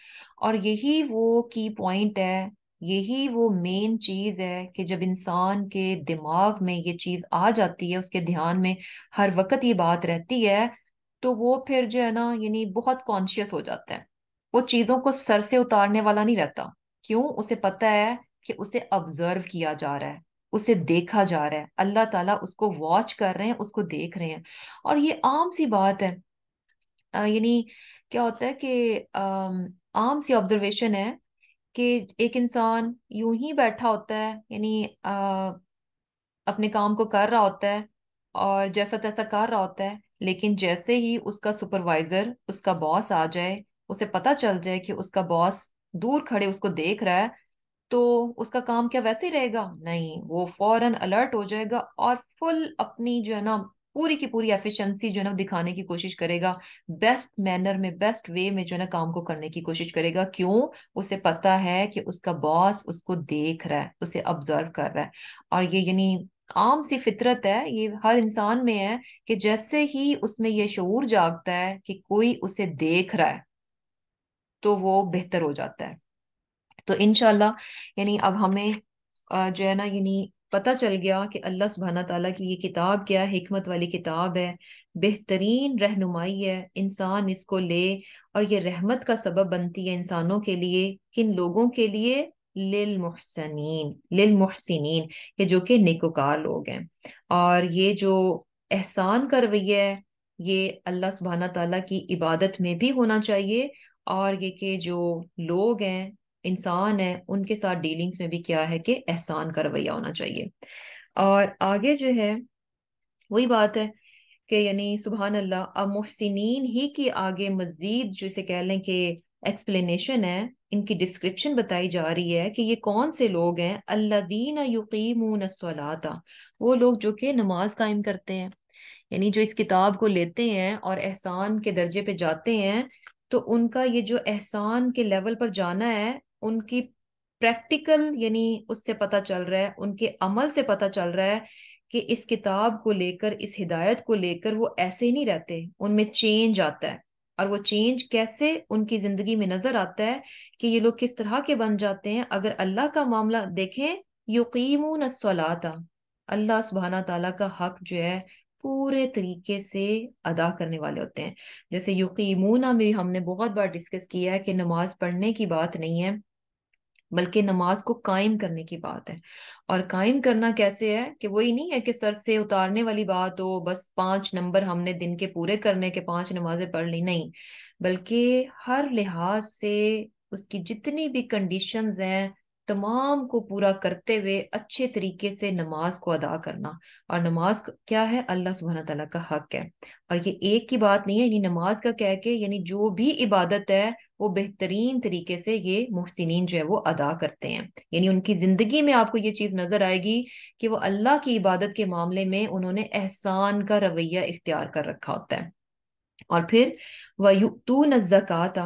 S1: और यही वो की पॉइंट है यही वो मेन चीज है कि जब इंसान के दिमाग में ये चीज आ जाती है उसके ध्यान में हर वक्त ये बात रहती है तो वो फिर जो है ना यानी बहुत कॉन्शियस हो जाता है वो चीजों को सर से उतारने वाला नहीं रहता क्यों उसे पता है कि उसे ऑब्जर्व किया जा रहा है उसे देखा जा रहा है अल्लाह ताला उसको वॉच कर रहे हैं उसको देख रहे हैं और ये आम सी बात है यानी क्या होता है कि आम सी ऑब्जर्वेशन है कि एक इंसान यूं ही बैठा होता है यानी अपने काम को कर रहा होता है और जैसा तैसा कर रहा होता है लेकिन जैसे ही उसका सुपरवाइजर उसका बॉस आ जाए उसे पता चल जाए कि उसका बॉस दूर खड़े उसको देख रहा है तो उसका काम क्या वैसे ही रहेगा नहीं वो फौरन अलर्ट हो जाएगा और फुल अपनी जो है ना पूरी की पूरी एफिशिएंसी जो है ना दिखाने की कोशिश करेगा बेस्ट मैनर में बेस्ट वे में जो है ना काम को करने की कोशिश करेगा क्यों उसे पता है कि उसका बॉस उसको देख रहा है उसे ऑब्जर्व कर रहा है और ये यानी आम सी फितरत है ये हर इंसान में है कि जैसे ही उसमें ये शूर जागता है कि कोई उसे देख रहा है तो वो बेहतर हो जाता है तो इनशाला यानी अब हमें जो है ना यानी पता चल गया कि अल्लाह सुबहाना तला की ये किताब क्या हमत वाली किताब है बेहतरीन रहनुमाई है इंसान इसको ले और ये रहमत का सबब बनती है इंसानों के लिए किन लोगों के लिए लिल मुहसनीन लिल मुहसिनीन ये जो कि नेकोकार लोग हैं और ये जो एहसान का रवैया है ये अल्लाह सुबहाना तला की इबादत में भी होना चाहिए और ये के जो लोग हैं इंसान है उनके साथ डीलिंग्स में भी क्या है कि एहसान का रवैया होना चाहिए और आगे जो है वही बात है कि यानी सुबहान अल्लाह अब मोहसिन ही की आगे मज़ीद इसे कह लें कि एक्सप्लेनेशन है इनकी डिस्क्रिप्शन बताई जा रही है कि ये कौन से लोग हैं अल्लादीन युकीमून सलाता वो लोग जो कि नमाज कायम करते हैं यानी जो इस किताब को लेते हैं और एहसान के दर्जे पे जाते हैं तो उनका ये जो एहसान के लेवल पर जाना है उनकी प्रैक्टिकल यानी उससे पता चल रहा है उनके अमल से पता चल रहा है कि इस किताब को लेकर इस हिदायत को लेकर वो ऐसे ही नहीं रहते उनमें चेंज आता है और वो चेंज कैसे उनकी जिंदगी में नजर आता है कि ये लोग किस तरह के बन जाते हैं अगर अल्लाह का मामला देखें युकीमून सलाता अल्लाह सुबहाना तला का हक जो है पूरे तरीके से अदा करने वाले होते हैं जैसे यकीमूना में भी हमने बहुत बार डिस्कस किया है कि नमाज पढ़ने की बात नहीं है बल्कि नमाज को कायम करने की बात है और कायम करना कैसे है कि वही नहीं है कि सर से उतारने वाली बात हो बस पांच नंबर हमने दिन के पूरे करने के पांच नमाजें पढ़ ली नहीं बल्कि हर लिहाज से उसकी जितनी भी कंडीशंस हैं तमाम को पूरा करते हुए अच्छे तरीके से नमाज को अदा करना और नमाज क्या है अल्लाह सुबहाना तला का हक है और ये एक की बात नहीं है यानी नमाज का कह के यानी जो भी इबादत है वो बेहतरीन तरीके से ये मुहसिन जो है वो अदा करते हैं यानी उनकी ज़िंदगी में आपको ये चीज़ नज़र आएगी कि वो अल्लाह की इबादत के मामले में उन्होंने एहसान का रवैया इख्तियार कर रखा होता है और फिर तू न जक़ात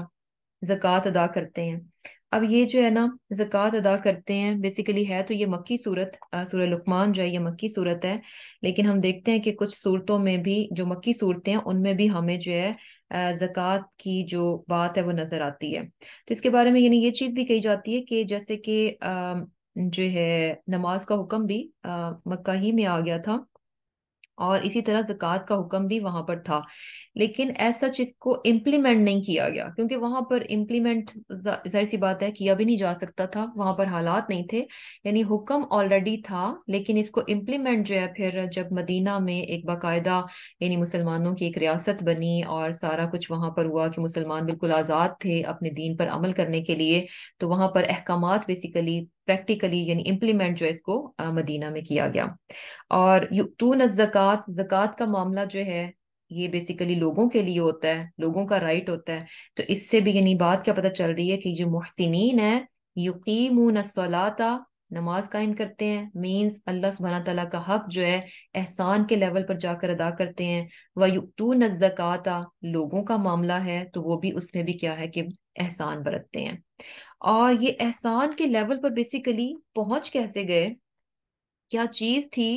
S1: जक़ात अदा करते हैं अब ये जो है ना जक़ात अदा करते हैं बेसिकली है तो ये मक्की सूरत सूर लुकमान जो है ये मक्की सूरत है लेकिन हम देखते हैं कि कुछ सूरतों में भी जो मक्की सूरतें हैं उनमें भी हमें जो है जक़ात की जो बात है वो नज़र आती है तो इसके बारे में यानी ये चीज़ भी कही जाती है कि जैसे कि जो है नमाज का हुक्म भी मक्का ही में आ गया था और इसी तरह जक़ात का हुक्म भी वहाँ पर था लेकिन एज सच इसको इम्प्लीमेंट नहीं किया गया क्योंकि वहाँ पर इम्प्लीमेंट जाहिर सी बात है किया भी नहीं जा सकता था वहाँ पर हालात नहीं थे यानी हुक्म ऑलरेडी था लेकिन इसको इम्प्लीमेंट जो है फिर जब मदीना में एक बाकायदा यानी मुसलमानों की एक रियासत बनी और सारा कुछ वहाँ पर हुआ कि मुसलमान बिल्कुल आज़ाद थे अपने दीन पर अमल करने के लिए तो वहाँ पर अहकाम बेसिकली प्रैक्टिकली यानी इम्प्लीमेंट जो है इसको मदीना में किया गया और न जक़ात जक़ात का मामला जो है ये बेसिकली लोगों के लिए होता है लोगों का राइट होता है तो इससे भी यानी बात क्या पता चल रही है कि जो मोहसिन है युकीमून सलाता नमाज कायम करते हैं मीन्स अल्लाह सुबहाना तला का हक जो है एहसान के लेवल पर जाकर अदा करते हैं वयुतू नज़काता लोगों का मामला है तो वो भी उसमें भी क्या है कि एहसान बरतते हैं और ये एहसान के लेवल पर बेसिकली पहुंच कैसे गए क्या चीज़ थी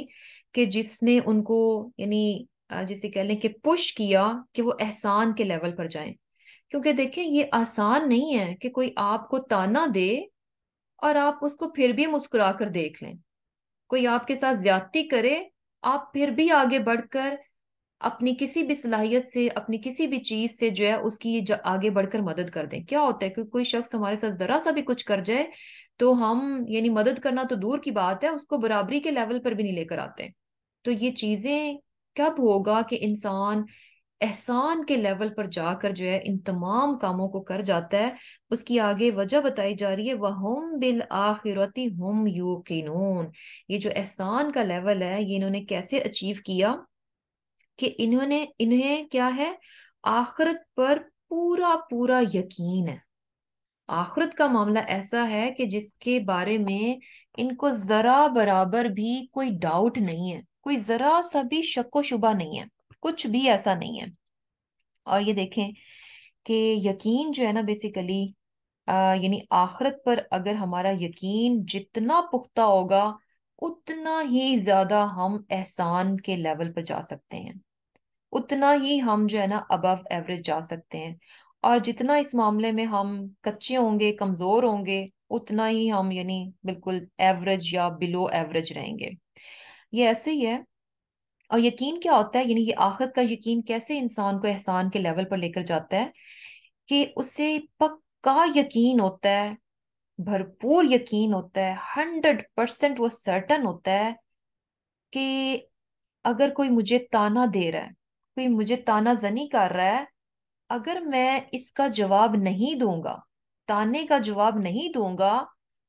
S1: कि जिसने उनको यानी जिसे कह लें कि पुश किया कि वो एहसान के लेवल पर जाएं क्योंकि देखें ये आसान नहीं है कि कोई आपको ताना दे और आप उसको फिर भी मुस्कुरा कर देख लें कोई आपके साथ ज्यादती करे आप फिर भी आगे बढ़कर अपनी किसी भी सलाहियत से अपनी किसी भी चीज से जो है उसकी आगे बढ़कर मदद कर दें क्या होता है कि कोई शख्स हमारे साथ जरा सा भी कुछ कर जाए तो हम यानी मदद करना तो दूर की बात है उसको बराबरी के लेवल पर भी नहीं लेकर आते तो ये चीजें कब होगा कि इंसान एहसान के लेवल पर जाकर जो है इन तमाम कामों को कर जाता है उसकी आगे वजह बताई जा रही है वह होम बिल आखिरती हम यू ये जो एहसान का लेवल है ये इन्होंने कैसे अचीव किया कि इन्होंने इन्हें क्या है आखरत पर पूरा पूरा यकीन है आखरत का मामला ऐसा है कि जिसके बारे में इनको जरा बराबर भी कोई डाउट नहीं है कोई जरा सा भी शको शुबा नहीं है कुछ भी ऐसा नहीं है और ये देखें कि यकीन जो है ना बेसिकली यानी आखरत पर अगर हमारा यकीन जितना पुख्ता होगा उतना ही ज्यादा हम एहसान के लेवल पर जा सकते हैं उतना ही हम जो है ना अबव एवरेज जा सकते हैं और जितना इस मामले में हम कच्चे होंगे कमजोर होंगे उतना ही हम यानी बिल्कुल एवरेज या बिलो एवरेज रहेंगे ये ऐसे ही है और यकीन क्या होता है यानी ये आखिरत का यकीन कैसे इंसान को एहसान के लेवल पर लेकर जाता है कि उसे पक्का यकीन होता है भरपूर यकीन होता है हंड्रेड परसेंट वो सर्टन होता है कि अगर कोई मुझे ताना दे रहा है कोई मुझे ताना जनी कर रहा है अगर मैं इसका जवाब नहीं दूंगा ताने का जवाब नहीं दूंगा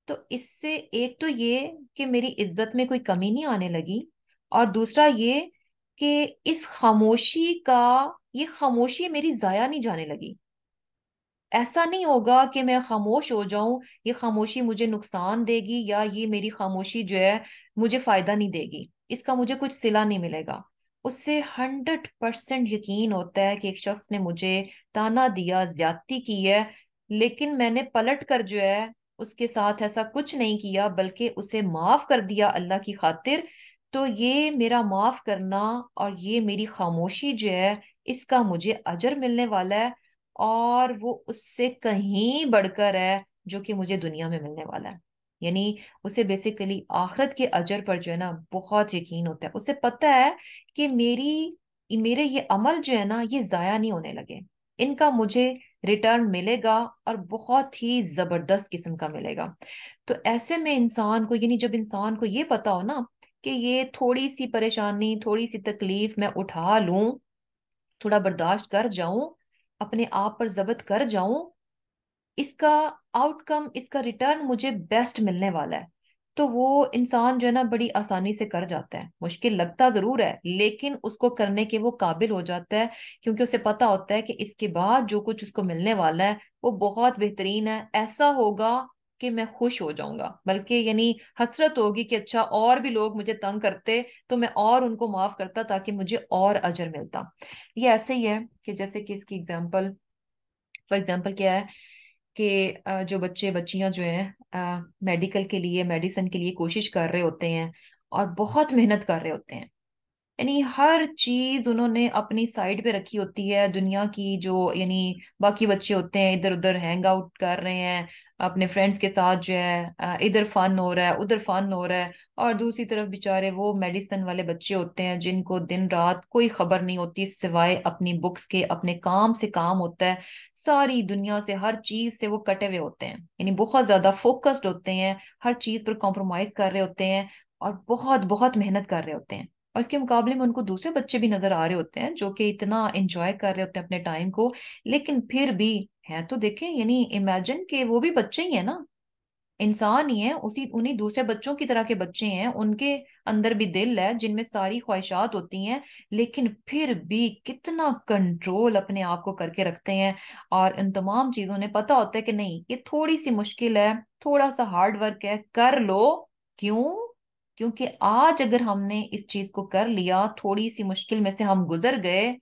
S1: तो इससे एक तो ये कि मेरी इज्जत में कोई कमी नहीं आने लगी और दूसरा ये कि इस खामोशी का ये खामोशी मेरी जाया नहीं जाने लगी ऐसा नहीं होगा कि मैं खामोश हो जाऊं ये खामोशी मुझे नुकसान देगी या ये मेरी खामोशी जो है मुझे फायदा नहीं देगी इसका मुझे कुछ सिला नहीं मिलेगा उससे हंड्रेड परसेंट यकीन होता है कि एक शख्स ने मुझे ताना दिया ज्यादती की है लेकिन मैंने पलट कर जो है उसके साथ ऐसा कुछ नहीं किया बल्कि उसे माफ कर दिया अल्लाह की खातिर तो ये मेरा माफ करना और ये मेरी खामोशी जो है इसका मुझे अजर मिलने वाला है और वो उससे कहीं बढ़कर है जो कि मुझे दुनिया में मिलने वाला है यानी उसे बेसिकली आखरत के अजर पर जो है ना बहुत यकीन होता है उसे पता है कि मेरी मेरे ये अमल जो है ना ये ज़ाया नहीं होने लगे इनका मुझे रिटर्न मिलेगा और बहुत ही ज़बरदस्त किस्म का मिलेगा तो ऐसे में इंसान को यानी जब इंसान को ये पता हो ना कि ये थोड़ी सी परेशानी थोड़ी सी तकलीफ मैं उठा लूं थोड़ा बर्दाश्त कर जाऊं अपने आप पर जबत कर जाऊं इसका आउटकम इसका रिटर्न मुझे बेस्ट मिलने वाला है तो वो इंसान जो है ना बड़ी आसानी से कर जाता है मुश्किल लगता जरूर है लेकिन उसको करने के वो काबिल हो जाता है क्योंकि उसे पता होता है कि इसके बाद जो कुछ उसको मिलने वाला है वो बहुत बेहतरीन है ऐसा होगा कि मैं खुश हो जाऊंगा बल्कि यानी हसरत होगी कि अच्छा और भी लोग मुझे तंग करते तो मैं और उनको माफ करता ताकि मुझे और अजर मिलता ये ऐसे ही है कि जैसे कि इसकी एग्जाम्पल फॉर एग्जाम्पल क्या है कि जो बच्चे बच्चियां जो हैं मेडिकल के लिए मेडिसिन के लिए कोशिश कर रहे होते हैं और बहुत मेहनत कर रहे होते हैं यानी हर चीज उन्होंने अपनी साइड पे रखी होती है दुनिया की जो यानी बाकी बच्चे होते हैं इधर उधर हैंग आउट कर रहे हैं अपने फ्रेंड्स के साथ जो है इधर फन हो रहा है उधर फन हो रहा है और दूसरी तरफ बेचारे वो मेडिसिन वाले बच्चे होते हैं जिनको दिन रात कोई खबर नहीं होती सिवाय अपनी बुक्स के अपने काम से काम होता है सारी दुनिया से हर चीज से वो कटे हुए होते हैं यानी बहुत ज्यादा फोकस्ड होते हैं हर चीज पर कॉम्प्रोमाइज कर रहे होते हैं और बहुत बहुत मेहनत कर रहे होते हैं और इसके मुकाबले में उनको दूसरे बच्चे भी नजर आ रहे होते हैं जो कि इतना इंजॉय कर रहे होते हैं अपने टाइम को लेकिन फिर भी है तो देखें यानी इमेजिन के वो भी बच्चे ही है ना इंसान ही है उसी उन्हीं दूसरे बच्चों की तरह के बच्चे हैं उनके अंदर भी दिल है जिनमें सारी ख्वाहिशात होती हैं लेकिन फिर भी कितना कंट्रोल अपने आप को करके रखते हैं और इन तमाम चीजों ने पता होता है कि नहीं ये थोड़ी सी मुश्किल है थोड़ा सा हार्ड वर्क है कर लो क्यों क्योंकि आज अगर हमने इस चीज को कर लिया थोड़ी सी मुश्किल में से हम गुजर गए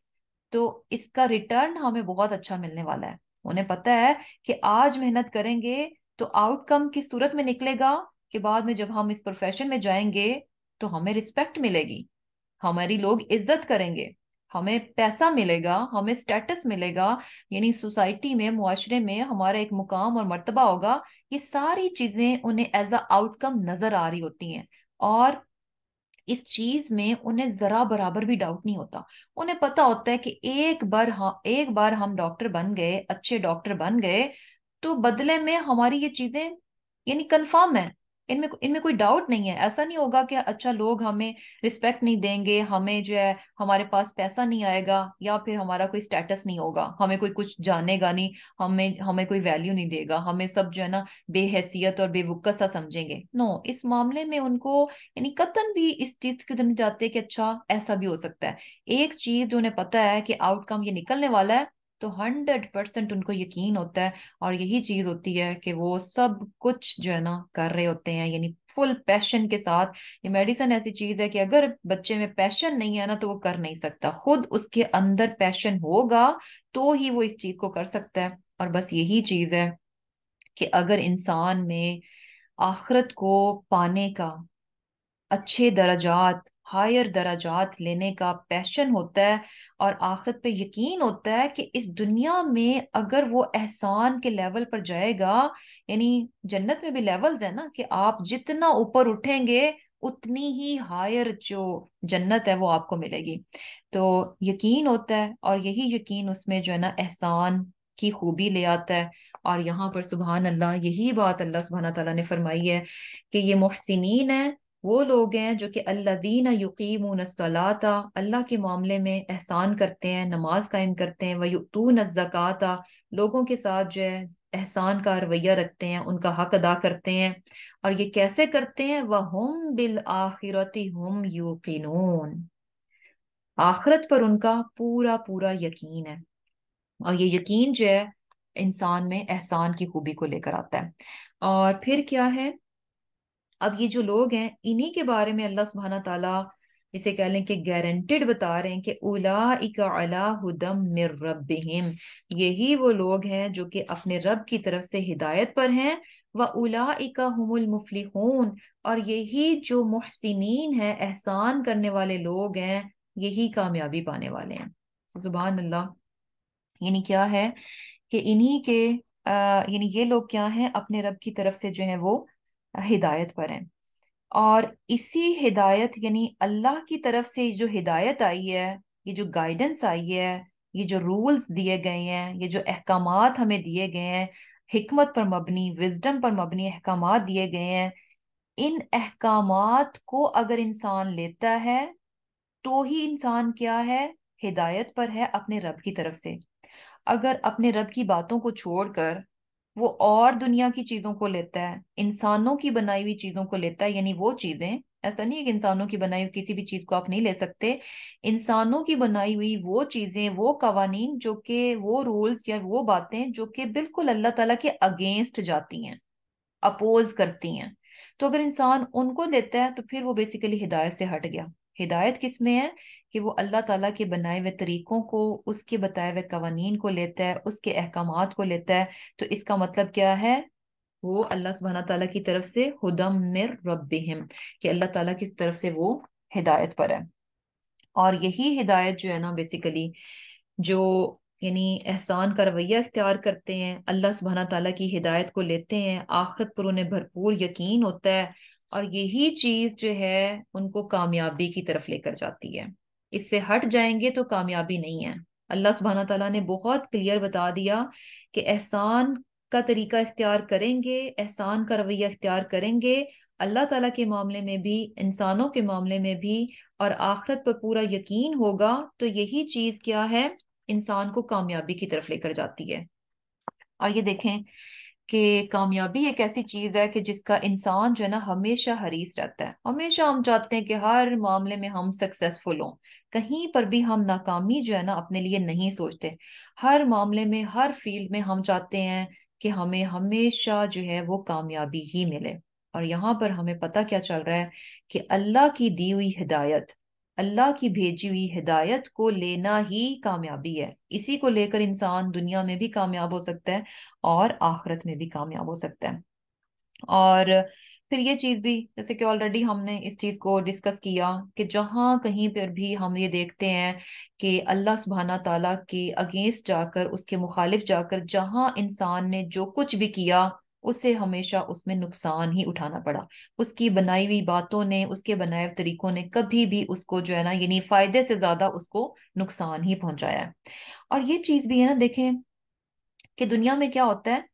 S1: तो इसका रिटर्न हमें बहुत अच्छा मिलने वाला है उन्हें पता है कि आज मेहनत करेंगे तो आउटकम किस सूरत में निकलेगा कि बाद में जब हम इस प्रोफेशन में जाएंगे तो हमें रिस्पेक्ट मिलेगी हमारी लोग इज्जत करेंगे हमें पैसा मिलेगा हमें स्टेटस मिलेगा यानी सोसाइटी में मुआरे में हमारा एक मुकाम और मर्तबा होगा ये सारी चीजें उन्हें एज अ आउटकम नजर आ रही होती हैं और इस चीज में उन्हें जरा बराबर भी डाउट नहीं होता उन्हें पता होता है कि एक बार हम एक बार हम डॉक्टर बन गए अच्छे डॉक्टर बन गए तो बदले में हमारी ये चीजें यानी कंफर्म है इनमें इनमें कोई डाउट नहीं है ऐसा नहीं होगा कि अच्छा लोग हमें रिस्पेक्ट नहीं देंगे हमें जो है हमारे पास पैसा नहीं आएगा या फिर हमारा कोई स्टेटस नहीं होगा हमें कोई कुछ जानेगा नहीं हमें हमें कोई वैल्यू नहीं देगा हमें सब जो है ना बेहसीत और बेवकस सा समझेंगे नो इस मामले में उनको यानी कतन भी इस चीज की तरफ जाते कि अच्छा ऐसा भी हो सकता है एक चीज जो उन्हें पता है कि आउटकम ये निकलने वाला है तो हंड्रेड परसेंट उनको यकीन होता है और यही चीज होती है कि वो सब कुछ जो है ना कर रहे होते हैं यानी फुल पैशन के साथ ये मेडिसिन ऐसी चीज है कि अगर बच्चे में पैशन नहीं है ना तो वो कर नहीं सकता खुद उसके अंदर पैशन होगा तो ही वो इस चीज को कर सकता है और बस यही चीज है कि अगर इंसान में आखरत को पाने का अच्छे दर्जात हायर दराजात लेने का पैशन होता है और आखिरत पे यकीन होता है कि इस दुनिया में अगर वो एहसान के लेवल पर जाएगा यानी जन्नत में भी लेवल्स है ना कि आप जितना ऊपर उठेंगे उतनी ही हायर जो जन्नत है वो आपको मिलेगी तो यकीन होता है और यही यकीन उसमें जो है ना एहसान की खूबी ले आता है और यहाँ पर सुबहान अल्लाह यही बात अल्लाह सुबहाना तला ने फरमाई है कि ये मोहसिन है वो लोग हैं जो कि अल्लादीन यकीमून सलाता अल्लाह के मामले में एहसान करते हैं नमाज कायम करते हैं वयूतून ज़क़ाता लोगों के साथ जो है एहसान का रवैया रखते हैं उनका हक अदा करते हैं और ये कैसे करते हैं वह हम बिल आखिरती हम यूकिनून आखरत पर उनका पूरा पूरा यकीन है और ये यकीन जो है इंसान में एहसान की खूबी को लेकर आता है और फिर क्या है अब ये जो लोग हैं इन्हीं के बारे में अल्लाह सुबहाना तला इसे कह लें कि गारंटेड बता रहे हैं कि उला हुदम मिर रबिहिम यही वो लोग हैं जो कि अपने रब की तरफ से हिदायत पर हैं व उला हुमुल और यही जो मोहसिन है एहसान करने वाले लोग हैं यही कामयाबी पाने वाले हैं जुबान तो अल्लाह यानी क्या है कि इन्हीं के यानी ये लोग क्या हैं अपने रब की तरफ से जो है वो हिदायत पर हैं और इसी हिदायत यानी अल्लाह की तरफ से जो हिदायत आई है ये जो गाइडेंस आई है ये जो रूल्स दिए गए हैं ये जो अहकाम हमें दिए गए हैं हमत पर मबनी विजडम पर मबनी अहकाम दिए गए हैं इन अहकाम को अगर इंसान लेता है तो ही इंसान क्या है हिदायत पर है अपने रब की तरफ से अगर अपने रब की बातों को छोड़कर वो और दुनिया की चीजों को लेता है इंसानों की बनाई हुई चीजों को लेता है यानी वो चीजें ऐसा नहीं है कि इंसानों की बनाई हुई किसी भी चीज को आप नहीं ले सकते इंसानों की बनाई हुई वो चीजें वो कवानीन जो कि वो रूल्स या वो बातें जो कि बिल्कुल अल्लाह ताला के अगेंस्ट जाती हैं अपोज करती हैं तो अगर इंसान उनको लेता है तो फिर वो बेसिकली हिदायत से हट गया हिदायत किस में है कि वो अल्लाह ताला के बनाए हुए तरीक़ों को उसके बताए हुए कवानीन को लेता है उसके अहकाम को लेता है तो इसका मतलब क्या है वो अल्लाह सुबहाना तला की तरफ से हदम मिर रबिम कि अल्लाह ताला की तरफ से वो हिदायत पर है और यही हिदायत जो है ना बेसिकली जो यानी एहसान का रवैया अख्तियार करते हैं अल्लाह सुबहाना तला की हिदायत को लेते हैं आखिरत पर उन्हें भरपूर यकीन होता है और यही चीज़ जो है उनको कामयाबी की तरफ लेकर जाती है इससे हट जाएंगे तो कामयाबी नहीं है अल्लाह सुबहाना तला ने बहुत क्लियर बता दिया कि एहसान का तरीका इख्तियार करेंगे एहसान का रवैया इख्तियार करेंगे अल्लाह तला के मामले में भी इंसानों के मामले में भी और आखरत पर पूरा यकीन होगा तो यही चीज़ क्या है इंसान को कामयाबी की तरफ लेकर जाती है और ये देखें कि कामयाबी एक ऐसी चीज़ है कि जिसका इंसान जो है ना हमेशा हरीस रहता है हमेशा हम चाहते हैं कि हर मामले में हम सक्सेसफुल हों कहीं पर भी हम नाकामी जो है ना अपने लिए नहीं सोचते हर मामले में हर फील्ड में हम चाहते हैं कि हमें हमेशा जो है वो कामयाबी ही मिले और यहाँ पर हमें पता क्या चल रहा है कि अल्लाह की दी हुई हिदायत अल्लाह की भेजी हुई हिदायत को लेना ही कामयाबी है इसी को लेकर इंसान दुनिया में भी कामयाब हो सकता है और आखिरत में भी कामयाब हो सकता है और फिर ये चीज भी जैसे कि ऑलरेडी हमने इस चीज को डिस्कस किया कि जहां कहीं पर भी हम ये देखते हैं कि अल्लाह सुबहाना तला के अगेंस्ट जाकर उसके मुखालिफ जाकर जहां इंसान ने जो कुछ भी किया उसे हमेशा उसमें नुकसान ही उठाना पड़ा उसकी बनाई हुई बातों ने उसके बनाए हुए तरीकों ने कभी भी उसको जो है ना यानी फायदे से ज्यादा उसको नुकसान ही पहुंचाया है और ये चीज भी है ना देखें कि दुनिया में क्या होता है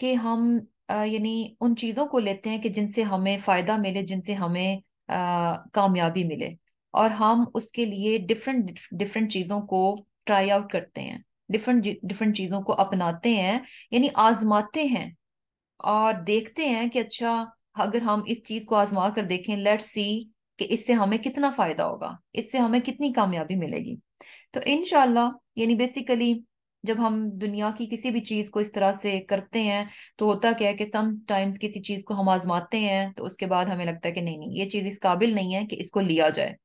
S1: कि हम यानी उन चीज़ों को लेते हैं कि जिनसे हमें फ़ायदा मिले जिनसे हमें कामयाबी मिले और हम उसके लिए डिफरेंट डिफरेंट चीज़ों को ट्राई आउट करते हैं डिफरेंट डिफरेंट चीज़ों को अपनाते हैं यानी आजमाते हैं और देखते हैं कि अच्छा अगर हम इस चीज़ को आजमा कर देखें लेट्स सी कि इससे हमें कितना फ़ायदा होगा इससे हमें कितनी कामयाबी मिलेगी तो इन यानी बेसिकली जब हम दुनिया की किसी भी चीज को इस तरह से करते हैं तो होता क्या है कि सम टाइम्स किसी चीज को हम आजमाते हैं तो उसके बाद हमें लगता है कि नहीं नहीं ये चीज इस काबिल नहीं है कि इसको लिया जाए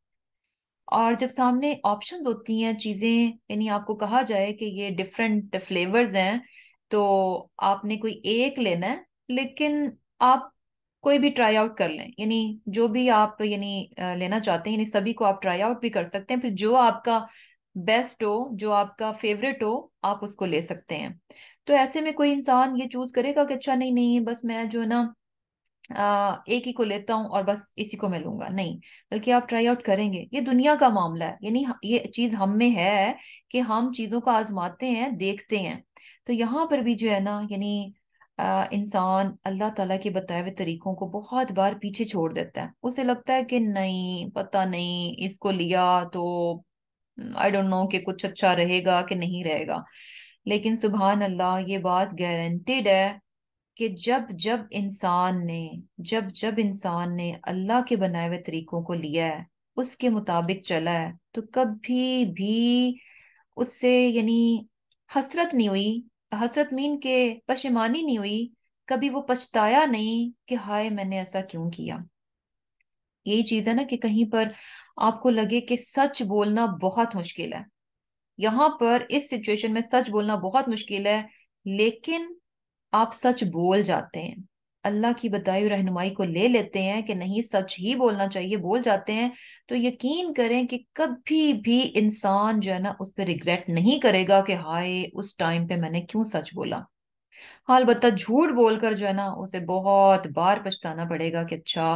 S1: और जब सामने ऑप्शन होती हैं चीजें यानी आपको कहा जाए कि ये डिफरेंट फ्लेवर्स हैं तो आपने कोई एक लेना है लेकिन आप कोई भी ट्राई आउट कर लें यानी जो भी आप यानी लेना चाहते हैं यानी सभी को आप ट्राई आउट भी कर सकते हैं फिर जो आपका बेस्ट हो जो आपका फेवरेट हो आप उसको ले सकते हैं तो ऐसे में कोई इंसान ये चूज करेगा कि अच्छा नहीं नहीं बस मैं जो है ना एक ही को लेता हूँ और बस इसी को मैं लूंगा नहीं बल्कि आप ट्राई आउट करेंगे ये दुनिया का मामला है यानी ये चीज हम में है कि हम चीजों को आजमाते हैं देखते हैं तो यहाँ पर भी जो है ना यानी इंसान अल्लाह ताला के बताए हुए तरीकों को बहुत बार पीछे छोड़ देता है उसे लगता है कि नहीं पता नहीं इसको लिया तो आई डोंट नो कि कुछ अच्छा रहेगा कि नहीं रहेगा लेकिन सुबहान अल्लाह ये बात गारंटेड है कि जब जब इंसान ने जब जब इंसान ने अल्लाह के बनाए हुए तरीकों को लिया है उसके मुताबिक चला है तो कभी भी उससे यानी हसरत नहीं हुई हसरत मीन के पशेमानी नहीं हुई कभी वो पछताया नहीं कि हाय मैंने ऐसा क्यों किया ये चीज है ना कि कहीं पर आपको लगे कि सच बोलना बहुत मुश्किल है यहाँ पर इस सिचुएशन में सच बोलना बहुत मुश्किल है लेकिन आप सच बोल जाते हैं अल्लाह की बताई रहनुमाई को ले लेते हैं कि नहीं सच ही बोलना चाहिए बोल जाते हैं तो यकीन करें कि कभी भी इंसान जो है ना उस पर रिग्रेट नहीं करेगा कि हाय उस टाइम पे मैंने क्यों सच बोला हाँ बता झूठ बोलकर जो है ना उसे बहुत बार पछताना पड़ेगा कि अच्छा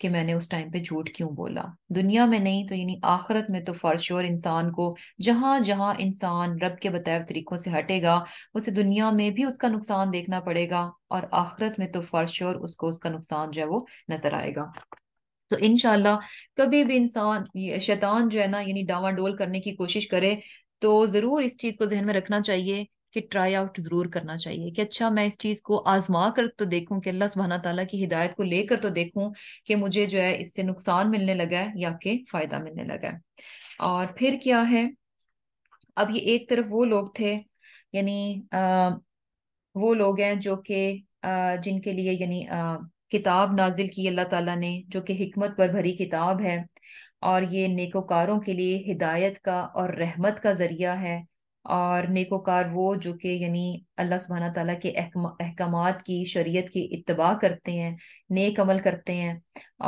S1: कि मैंने उस टाइम पे झूठ क्यों बोला दुनिया में नहीं तो यानी आखिरत में तो फर्श और इंसान को जहां जहां इंसान रब के बताए तरीकों से हटेगा उसे दुनिया में भी उसका नुकसान देखना पड़ेगा और आखिरत में तो फर्श और उसको उसका नुकसान जो है वो नजर आएगा तो इनशाला कभी भी इंसान शैतान जो है ना यानी डावाडोल करने की कोशिश करे तो जरूर इस चीज को जहन में रखना चाहिए कि ट्राई आउट जरूर करना चाहिए कि अच्छा मैं इस चीज को आजमा कर तो देखूं कि अल्लाह सुबहाना तला की हिदायत को लेकर तो देखूं कि मुझे जो है इससे नुकसान मिलने लगा है या कि फायदा मिलने लगा है और फिर क्या है अब ये एक तरफ वो लोग थे यानी वो लोग हैं जो कि जिनके लिए यानी किताब नाजिल की अल्लाह ताला ने जो कि हमत पर भरी किताब है और ये नेकोकारों के लिए हिदायत का और रहमत का जरिया है और नेकोकार वो जो कि यानी अल्लाह सुबहाना तला के अहकाम की शरीयत की इतबा करते हैं नेक अमल करते हैं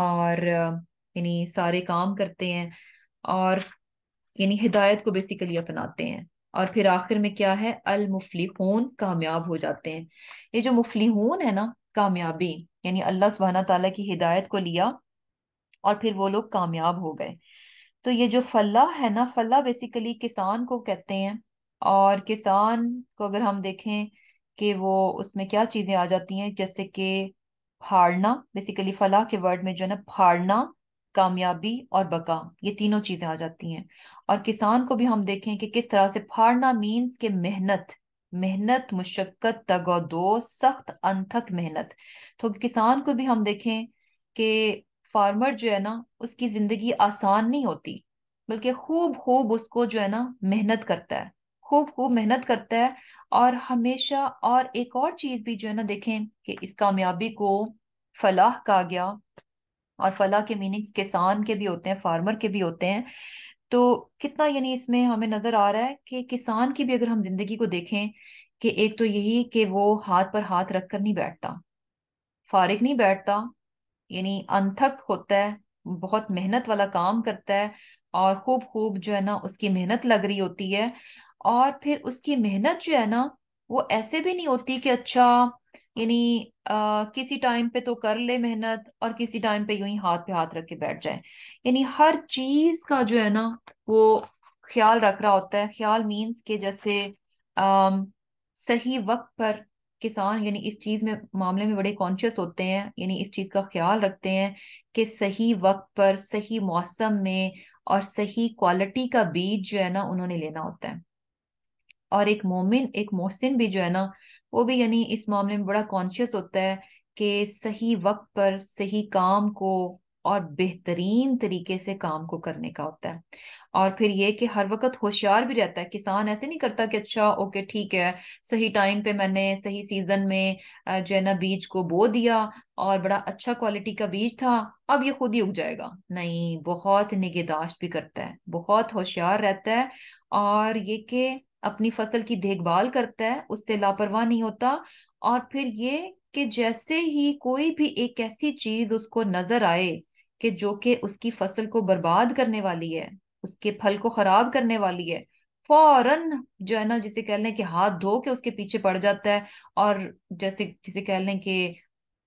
S1: और यानी सारे काम करते हैं और यानी हिदायत को बेसिकली अपनाते हैं और फिर आखिर में क्या है अल खून कामयाब हो जाते हैं ये जो खून है ना कामयाबी यानी अल्लाह सुबहाना तला की हिदायत को लिया और फिर वो लोग कामयाब हो गए तो ये जो फल्ला है ना फला बेसिकली किसान को कहते हैं और किसान को अगर हम देखें कि वो उसमें क्या चीज़ें आ जाती हैं जैसे कि फाड़ना बेसिकली फलाह के वर्ड में जो है ना फाड़ना कामयाबी और बका ये तीनों चीज़ें आ जाती हैं और किसान को भी हम देखें कि किस तरह से फाड़ना मीन्स के मेहनत मेहनत मुशक्क़त दो सख्त अनथक मेहनत तो किसान को भी हम देखें कि फार्मर जो है ना उसकी ज़िंदगी आसान नहीं होती बल्कि खूब खूब उसको जो है ना मेहनत करता है खूब खूब मेहनत करता है और हमेशा और एक और चीज भी जो है ना देखें कि इस कामयाबी को फलाह कहा गया और फलाह के मीनिंग्स किसान के भी होते हैं फार्मर के भी होते हैं तो कितना यानी इसमें हमें नजर आ रहा है कि किसान की भी अगर हम जिंदगी को देखें कि एक तो यही कि वो हाथ पर हाथ रख कर नहीं बैठता फारिग नहीं बैठता यानी अनथक होता है बहुत मेहनत वाला काम करता है और खूब खूब जो है ना उसकी मेहनत लग रही होती है और फिर उसकी मेहनत जो है ना वो ऐसे भी नहीं होती कि अच्छा यानी किसी टाइम पे तो कर ले मेहनत और किसी टाइम पे यूं ही हाथ पे हाथ रख के बैठ जाए यानी हर चीज का जो है ना वो ख्याल रख रहा होता है ख्याल मीन्स के जैसे आ, सही वक्त पर किसान यानी इस चीज में मामले में बड़े कॉन्शियस होते हैं यानी इस चीज का ख्याल रखते हैं कि सही वक्त पर सही मौसम में और सही क्वालिटी का बीज जो है ना उन्होंने लेना होता है और एक मोमिन एक मोहसिन भी जो है ना वो भी यानी इस मामले में बड़ा कॉन्शियस होता है कि सही वक्त पर सही काम को और बेहतरीन तरीके से काम को करने का होता है और फिर ये कि हर वक्त होशियार भी रहता है किसान ऐसे नहीं करता कि अच्छा ओके ठीक है सही टाइम पे मैंने सही सीजन में जो है ना बीज को बो दिया और बड़ा अच्छा क्वालिटी का बीज था अब ये खुद ही उग जाएगा नहीं बहुत निगहदाश्त भी करता है बहुत होशियार रहता है और ये कि अपनी फसल की देखभाल करता है उससे लापरवाह नहीं होता और फिर ये कि जैसे ही कोई भी एक ऐसी चीज उसको नजर आए कि जो कि उसकी फसल को बर्बाद करने वाली है उसके फल को खराब करने वाली है फौरन जो है ना जिसे कह लें कि हाथ धो के उसके पीछे पड़ जाता है और जैसे जिसे कह लें कि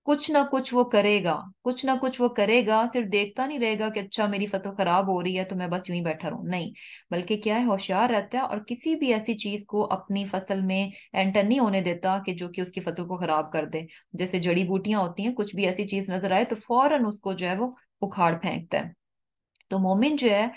S1: कुछ ना कुछ वो करेगा कुछ ना कुछ वो करेगा सिर्फ देखता नहीं रहेगा कि अच्छा मेरी फसल खराब हो रही है तो मैं बस यूं ही बैठा रहूं नहीं बल्कि क्या है होशियार रहता है और किसी भी ऐसी चीज को अपनी फसल में एंटर नहीं होने देता कि जो कि उसकी फसल को खराब कर दे जैसे जड़ी बूटियां होती हैं कुछ भी ऐसी चीज नजर आए तो फौरन उसको जो है वो उखाड़ फेंकता है तो मोमिन जो है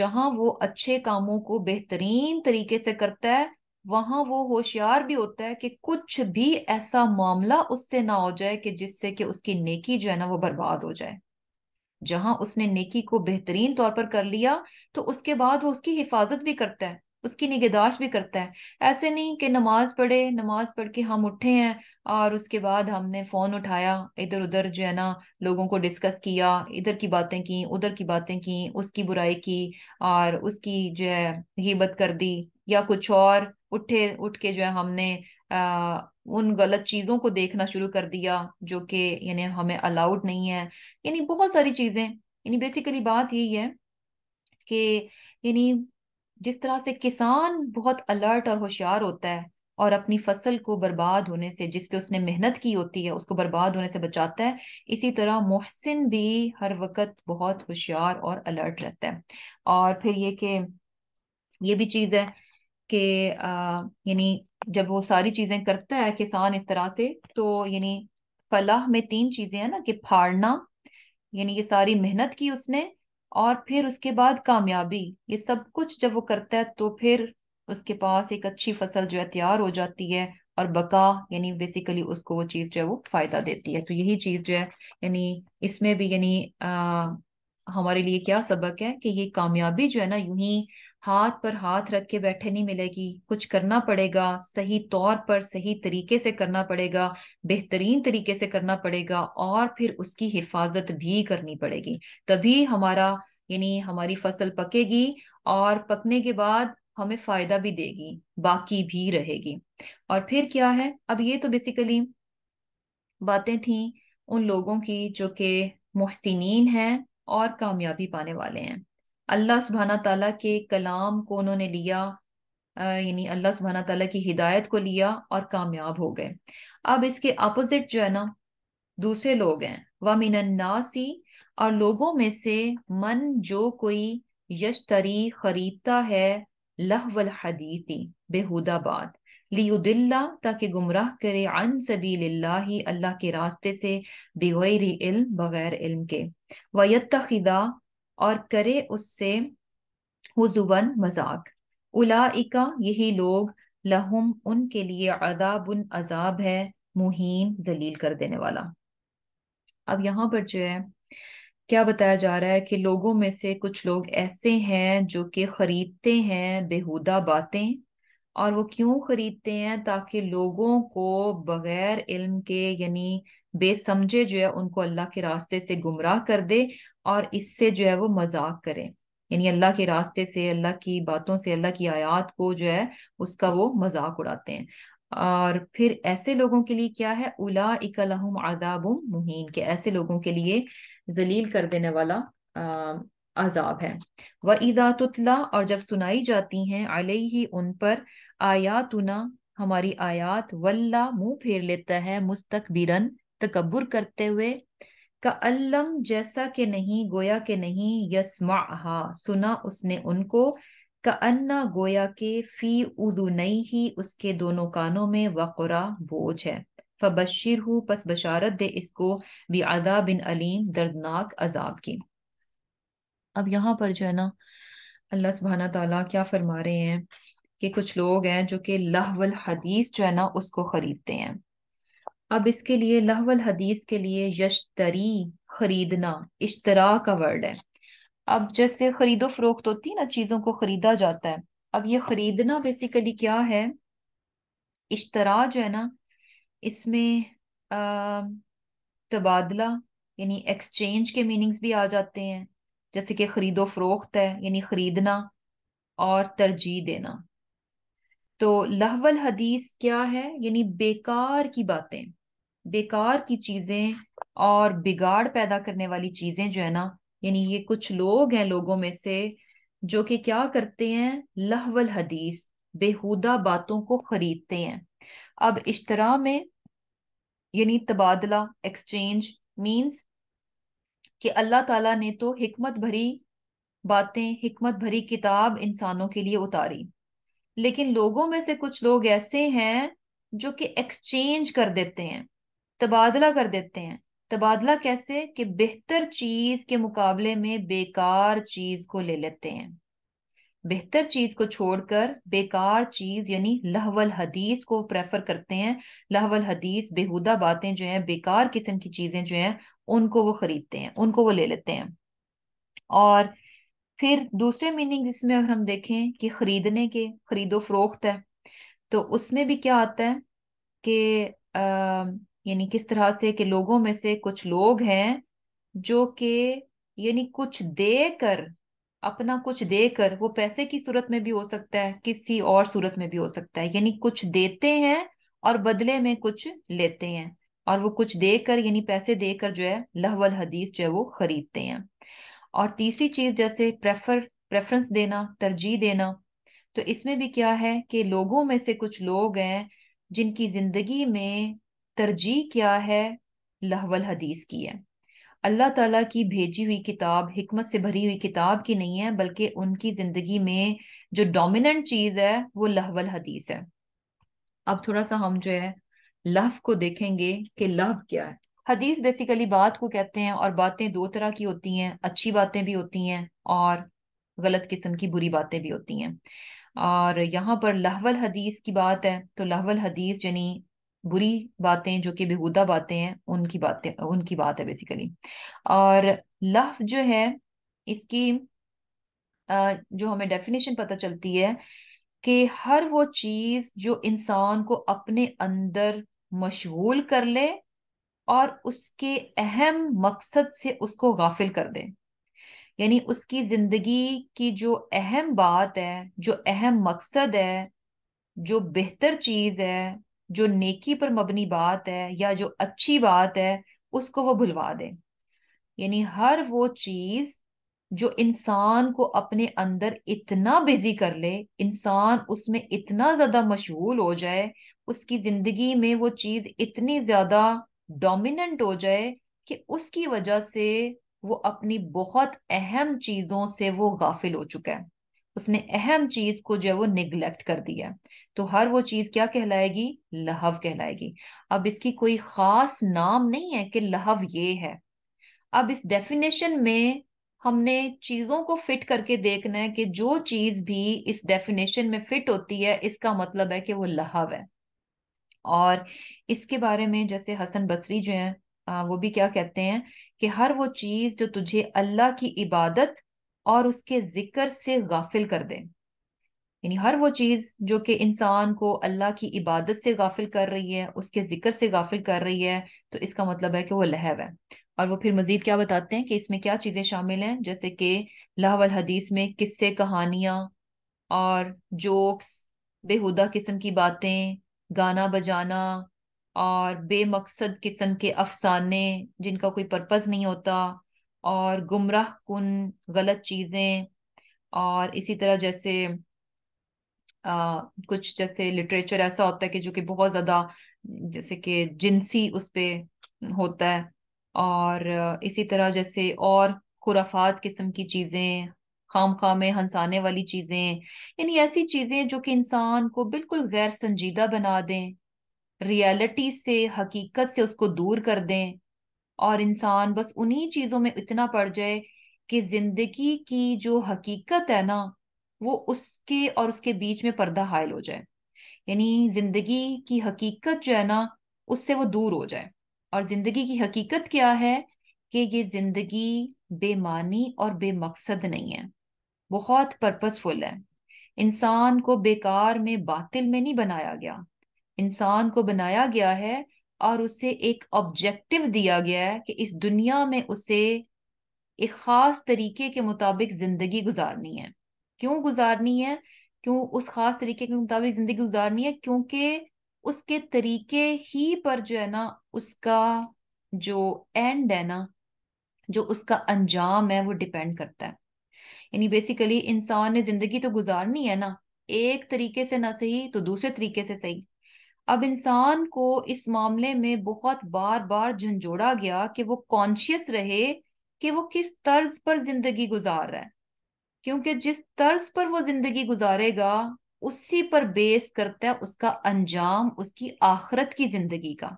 S1: जहां वो अच्छे कामों को बेहतरीन तरीके से करता है वहां वो होशियार भी होता है कि कुछ भी ऐसा मामला उससे ना हो जाए कि जिससे कि उसकी नेकी जो है ना वो बर्बाद हो जाए जहां उसने नेकी को बेहतरीन तौर पर कर लिया तो उसके बाद वो उसकी हिफाजत भी करता है उसकी निगहदाश भी करता है ऐसे नहीं कि नमाज पढ़े नमाज पढ़ के हम उठे हैं और उसके बाद हमने फोन उठाया इधर उधर जो है ना लोगों को डिस्कस किया इधर की बातें की उधर की बातें की उसकी बुराई की और उसकी जो है हिबत कर दी या कुछ और उठे उठ के जो है हमने आ, उन गलत चीजों को देखना शुरू कर दिया जो कि यानी हमें अलाउड नहीं है यानी बहुत सारी चीजें यानी बेसिकली बात यही है कि यानी जिस तरह से किसान बहुत अलर्ट और होशियार होता है और अपनी फसल को बर्बाद होने से जिस पे उसने मेहनत की होती है उसको बर्बाद होने से बचाता है इसी तरह मोहसिन भी हर वक्त बहुत होशियार और अलर्ट रहता है और फिर ये कि ये भी चीज़ है कि यानी जब वो सारी चीजें करता है किसान इस तरह से तो यानी फलाह में तीन चीजें हैं ना कि फाड़ना यानी ये सारी मेहनत की उसने और फिर उसके बाद कामयाबी ये सब कुछ जब वो करता है तो फिर उसके पास एक अच्छी फसल जो है तैयार हो जाती है और बका यानी बेसिकली उसको वो चीज जो है वो फायदा देती है तो यही चीज जो है यानी इसमें भी यानी हमारे लिए क्या सबक है कि ये कामयाबी जो है ना यूं ही हाथ पर हाथ रख के बैठे नहीं मिलेगी कुछ करना पड़ेगा सही तौर पर सही तरीके से करना पड़ेगा बेहतरीन तरीके से करना पड़ेगा और फिर उसकी हिफाजत भी करनी पड़ेगी तभी हमारा यानी हमारी फसल पकेगी और पकने के बाद हमें फायदा भी देगी बाकी भी रहेगी और फिर क्या है अब ये तो बेसिकली बातें थी उन लोगों की जो कि मोहसिन हैं और कामयाबी पाने वाले हैं अल्लाह सुबहाना तला के कलाम को उन्होंने लिया यानी अल्लाह सुबहाना तला की हिदायत को लिया और कामयाब हो गए अब इसके अपोजिट जो है ना दूसरे लोग हैं वमिनन्नासी और लोगों में से मन जो कोई यशतरी खरीदता है लहवल हदीती बेहूदाबाद लियुदिल्ला ताकि गुमराह करे अन सबी ही अल्लाह के रास्ते से बगैर इल्म बगैर इल्म के खिदा और करे उससे हुजुबन मजाक उलाइका यही लोग लहुम उनके लिए उन अजाब है मुहीन जलील कर देने वाला अब यहाँ पर जो है क्या बताया जा रहा है कि लोगों में से कुछ लोग ऐसे हैं जो कि खरीदते हैं बेहुदा बातें और वो क्यों खरीदते हैं ताकि लोगों को बगैर इल्म के यानी बेसमझे जो है उनको अल्लाह के रास्ते से गुमराह कर दे और इससे जो है वो मजाक करें यानी अल्लाह के रास्ते से अल्लाह की बातों से अल्लाह की आयात को जो है उसका वो मजाक उड़ाते हैं और फिर ऐसे लोगों के लिए क्या है उला इकलहम आदाबुम मुहिन के ऐसे लोगों के लिए जलील कर देने वाला अः अजाब है वह ईदा तुतला और जब सुनाई जाती हैं अले ही उन पर आयातुना हमारी आयात वल्ला मुंह फेर लेता है मुस्तकबिरन तकबर करते हुए का अल्लम जैसा के नहीं गोया के नहीं यस्मा सुना उसने उनको का अन्ना गोया के फी उदुनई ही उसके दोनों कानों में वक़ुरा बोझ है फबशिर हु पस बशारत दे इसको बेअदा बिन अलीम दर्दनाक अजाब की अब यहाँ पर जो है ना अल्लाह सुबहाना तला क्या फरमा रहे हैं कि कुछ लोग हैं जो कि लहवल हदीस जो है ना उसको खरीदते हैं अब इसके लिए लहवल हदीस के लिए यशतरी खरीदना इश्तरा का वर्ड है अब जैसे खरीदो फरोख्त तो होती है ना चीजों को खरीदा जाता है अब ये खरीदना बेसिकली क्या है इश्तरा जो है ना इसमें तबादला यानी एक्सचेंज के मीनिंग्स भी आ जाते हैं जैसे कि खरीदो फरोख्त है यानी खरीदना और तरजीह देना तो लहवल हदीस क्या है यानी बेकार की बातें बेकार की चीजें और बिगाड़ पैदा करने वाली चीजें जो है ना यानी ये कुछ लोग हैं लोगों में से जो कि क्या करते हैं लहवल हदीस बेहुदा बातों को खरीदते हैं अब इश्तरा में यानी तबादला एक्सचेंज मींस कि अल्लाह ताला ने तो हिकमत भरी बातें हिकमत भरी किताब इंसानों के लिए उतारी लेकिन लोगों में से कुछ लोग ऐसे हैं जो कि एक्सचेंज कर देते हैं तबादला कर देते हैं तबादला कैसे कि बेहतर चीज के मुकाबले में बेकार चीज को ले लेते हैं बेहतर चीज को छोड़कर बेकार चीज यानी लहवल हदीस को प्रेफर करते हैं लहवल हदीस बेहुदा बातें जो है बेकार किस्म की चीजें जो हैं उनको वो खरीदते हैं उनको वो ले लेते हैं और फिर दूसरे मीनिंग इसमें अगर हम देखें कि खरीदने के खरीदो फरोख्त है तो उसमें भी क्या आता है कि यानी किस तरह से कि लोगों में से कुछ लोग हैं जो कि यानी कुछ देकर अपना कुछ देकर वो पैसे की सूरत में भी हो सकता है किसी और सूरत में भी हो सकता है यानी कुछ देते हैं और बदले में कुछ लेते हैं और वो कुछ देकर यानी पैसे देकर जो है लहवल हदीस जो है वो खरीदते हैं और तीसरी चीज जैसे प्रेफर प्रेफरेंस देना तरजीह देना तो इसमें भी क्या है कि लोगों में से कुछ लोग हैं जिनकी जिंदगी में तरजीह क्या है लहवल हदीस की है अल्लाह ताला की भेजी हुई किताब हिकमत से भरी हुई किताब की नहीं है बल्कि उनकी ज़िंदगी में जो डोमिनेंट चीज़ है वो लहवल हदीस है अब थोड़ा सा हम जो है लफ को देखेंगे कि लफ क्या है हदीस बेसिकली बात को कहते हैं और बातें दो तरह की होती हैं अच्छी बातें भी होती हैं और गलत किस्म की बुरी बातें भी होती हैं और यहाँ पर लहवल हदीस की बात है तो लहवल हदीस यानी बुरी बातें जो कि बेहूदा बातें हैं उनकी बातें उनकी बात है बेसिकली और लफ जो है इसकी जो हमें डेफिनेशन पता चलती है कि हर वो चीज जो इंसान को अपने अंदर मशगूल कर ले और उसके अहम मकसद से उसको गाफिल कर दे यानी उसकी जिंदगी की जो अहम बात है जो अहम मकसद है जो बेहतर चीज है जो नेकी पर मबनी बात है या जो अच्छी बात है उसको वो भुलवा दें यानी हर वो चीज जो इंसान को अपने अंदर इतना बिजी कर ले इंसान उसमें इतना ज्यादा मशगूल हो जाए उसकी जिंदगी में वो चीज इतनी ज्यादा डोमिनेंट हो जाए कि उसकी वजह से वो अपनी बहुत अहम चीजों से वो गाफिल हो चुका है उसने अहम चीज को जो है वो निग्लेक्ट कर दिया तो हर वो चीज क्या कहलाएगी लहव कहलाएगी अब इसकी कोई खास नाम नहीं है कि लहव ये है अब इस डेफिनेशन में हमने चीजों को फिट करके देखना है कि जो चीज भी इस डेफिनेशन में फिट होती है इसका मतलब है कि वो लहव है और इसके बारे में जैसे हसन बसरी जो है वो भी क्या कहते हैं कि हर वो चीज जो तुझे अल्लाह की इबादत और उसके जिक्र से गाफिल कर दें यानी हर वो चीज़ जो कि इंसान को अल्लाह की इबादत से गाफिल कर रही है उसके जिक्र से गाफिल कर रही है तो इसका मतलब है कि वो लहव है और वो फिर मज़ीद क्या बताते हैं कि इसमें क्या चीज़ें शामिल हैं जैसे कि लाहवल हदीस में किस्से कहानियाँ और जोक्स बेहुदा किस्म की बातें गाना बजाना और बेमकसद किस्म के अफसाने जिनका कोई पर्पज़ नहीं होता और गुमराह कुन गलत चीज़ें और इसी तरह जैसे आ, कुछ जैसे लिटरेचर ऐसा होता है कि जो कि बहुत ज़्यादा जैसे कि जिनसी उस पर होता है और इसी तरह जैसे और खुराफात किस्म की चीज़ें खाम खामे में हंसाने वाली चीज़ें यानी ऐसी चीज़ें जो कि इंसान को बिल्कुल गैर संजीदा बना दें रियलिटी से हकीकत से उसको दूर कर दें और इंसान बस उन्हीं चीजों में इतना पड़ जाए कि जिंदगी की जो हकीकत है ना वो उसके और उसके बीच में पर्दा हायल हो जाए यानी जिंदगी की हकीकत जो है ना उससे वो दूर हो जाए और जिंदगी की हकीकत क्या है कि ये जिंदगी बेमानी और बेमकसद नहीं है बहुत पर्पसफुल है इंसान को बेकार में बातिल में नहीं बनाया गया इंसान को बनाया गया है और उसे एक ऑब्जेक्टिव दिया गया है कि इस दुनिया में उसे एक खास तरीके के मुताबिक जिंदगी गुजारनी है क्यों गुजारनी है क्यों उस खास तरीके के मुताबिक जिंदगी गुजारनी है क्योंकि उसके तरीके ही पर जो है ना उसका जो एंड है ना जो उसका अंजाम है वो डिपेंड करता है यानी बेसिकली इंसान ने जिंदगी तो गुजारनी है ना एक तरीके से ना सही तो दूसरे तरीके से सही अब इंसान को इस मामले में बहुत बार बार झंझोड़ा गया कि वो कॉन्शियस रहे कि वो किस तर्ज पर जिंदगी गुजार रहा है क्योंकि जिस तर्ज पर वो जिंदगी गुजारेगा उसी पर बेस करता है उसका अंजाम उसकी आखरत की जिंदगी का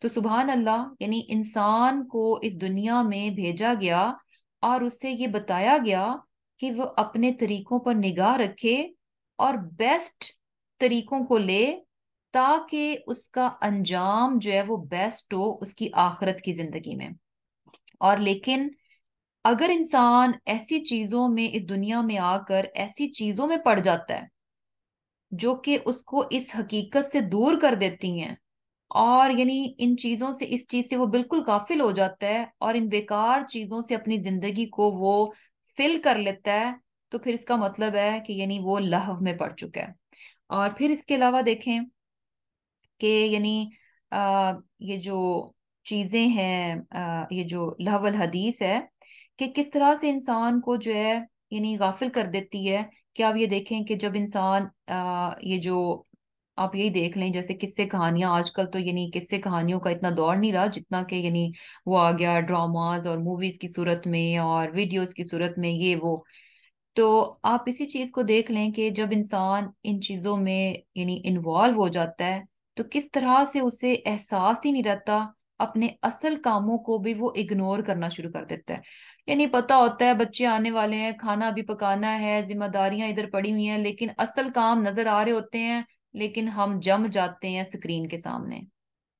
S1: तो सुबहान अल्लाह यानी इंसान को इस दुनिया में भेजा गया और उससे ये बताया गया कि वो अपने तरीकों पर निगाह रखे और बेस्ट तरीकों को ले ताकि उसका अंजाम जो है वो बेस्ट हो उसकी आखरत की जिंदगी में और लेकिन अगर इंसान ऐसी चीजों में इस दुनिया में आकर ऐसी चीजों में पड़ जाता है जो कि उसको इस हकीकत से दूर कर देती हैं और यानी इन चीजों से इस चीज से वो बिल्कुल गाफिल हो जाता है और इन बेकार चीजों से अपनी जिंदगी को वो फिल कर लेता है तो फिर इसका मतलब है कि यानी वो लहव में पड़ चुका है और फिर इसके अलावा देखें के यानी ये जो चीज़ें हैं ये जो लहवल हदीस है कि किस तरह से इंसान को जो है यानी गाफिल कर देती है कि आप ये देखें कि जब इंसान ये जो आप यही देख लें जैसे किस्से कहानियां आजकल तो यानी किस्से कहानियों का इतना दौर नहीं रहा जितना कि यानी वो आ गया ड्रामाज और मूवीज की सूरत में और वीडियोस की सूरत में ये वो तो आप इसी चीज को देख लें कि जब इंसान इन चीजों में यानी इन्वॉल्व हो जाता है तो किस तरह से उसे एहसास ही नहीं रहता अपने असल कामों को भी वो इग्नोर करना शुरू कर देता है यानी पता होता है बच्चे आने वाले हैं खाना भी पकाना है जिम्मेदारियां इधर पड़ी हुई हैं लेकिन असल काम नजर आ रहे होते हैं लेकिन हम जम जाते हैं स्क्रीन के सामने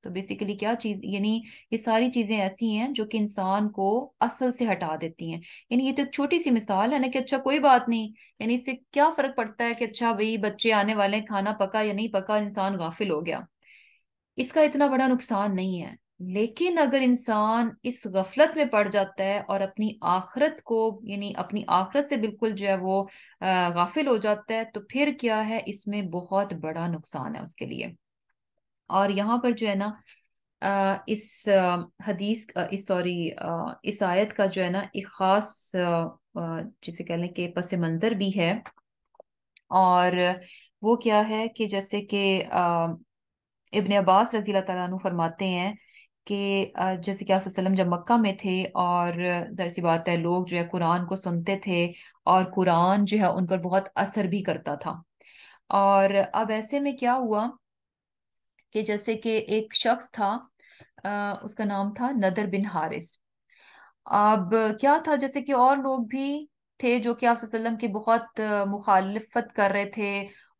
S1: तो बेसिकली क्या चीज यानी ये सारी चीजें ऐसी हैं जो कि इंसान को असल से हटा देती हैं यानी ये तो एक छोटी सी मिसाल है ना कि अच्छा कोई बात नहीं यानी इससे क्या फर्क पड़ता है कि अच्छा भाई बच्चे आने वाले हैं खाना पका या नहीं पका इंसान गाफिल हो गया इसका इतना बड़ा नुकसान नहीं है लेकिन अगर इंसान इस गफलत में पड़ जाता है और अपनी आखरत को यानी अपनी आखरत से बिल्कुल जो है वो गाफिल हो जाता है तो फिर क्या है इसमें बहुत बड़ा नुकसान है उसके लिए और यहाँ पर जो है ना इस हदीस इस सॉरी इस आयत का जो है ना एक ख़ास जिसे कह लें कि पस मंज़र भी है और वो क्या है कि जैसे कि इबन अब्बास रजी तु फरमाते हैं कि जैसे कि आप जब मक्का में थे और दर सी बात है लोग जो है कुरान को सुनते थे और कुरान जो है उन पर बहुत असर भी करता था और अब ऐसे में क्या हुआ कि जैसे कि एक शख्स था आ, उसका नाम था नदर बिन हारिस अब क्या था जैसे कि और लोग भी थे जो कि आप की बहुत मुखालफत कर रहे थे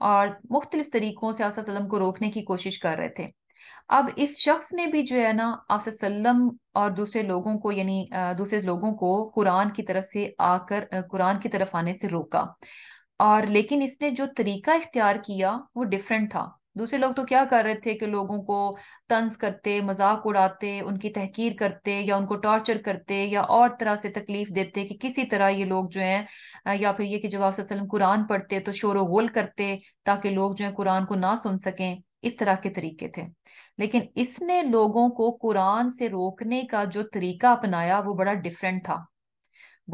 S1: और मुख्तलिफ तरीकों से आप को रोकने की कोशिश कर रहे थे अब इस शख्स ने भी जो है ना आप और दूसरे लोगों को यानी दूसरे लोगों को कुरान की तरफ से आकर कुरान की तरफ आने से रोका और लेकिन इसने जो तरीका इख्तियार किया वो डिफरेंट था दूसरे लोग तो क्या कर रहे थे कि लोगों को तंज करते मजाक उड़ाते उनकी तहकीर करते या उनको टॉर्चर करते या और तरह से तकलीफ देते कि किसी तरह ये लोग जो हैं या फिर ये कि जब आप कुरान पढ़ते तो शोर वोल करते ताकि लोग जो है कुरान को ना सुन सकें इस तरह के तरीके थे लेकिन इसने लोगों को कुरान से रोकने का जो तरीका अपनाया वो बड़ा डिफरेंट था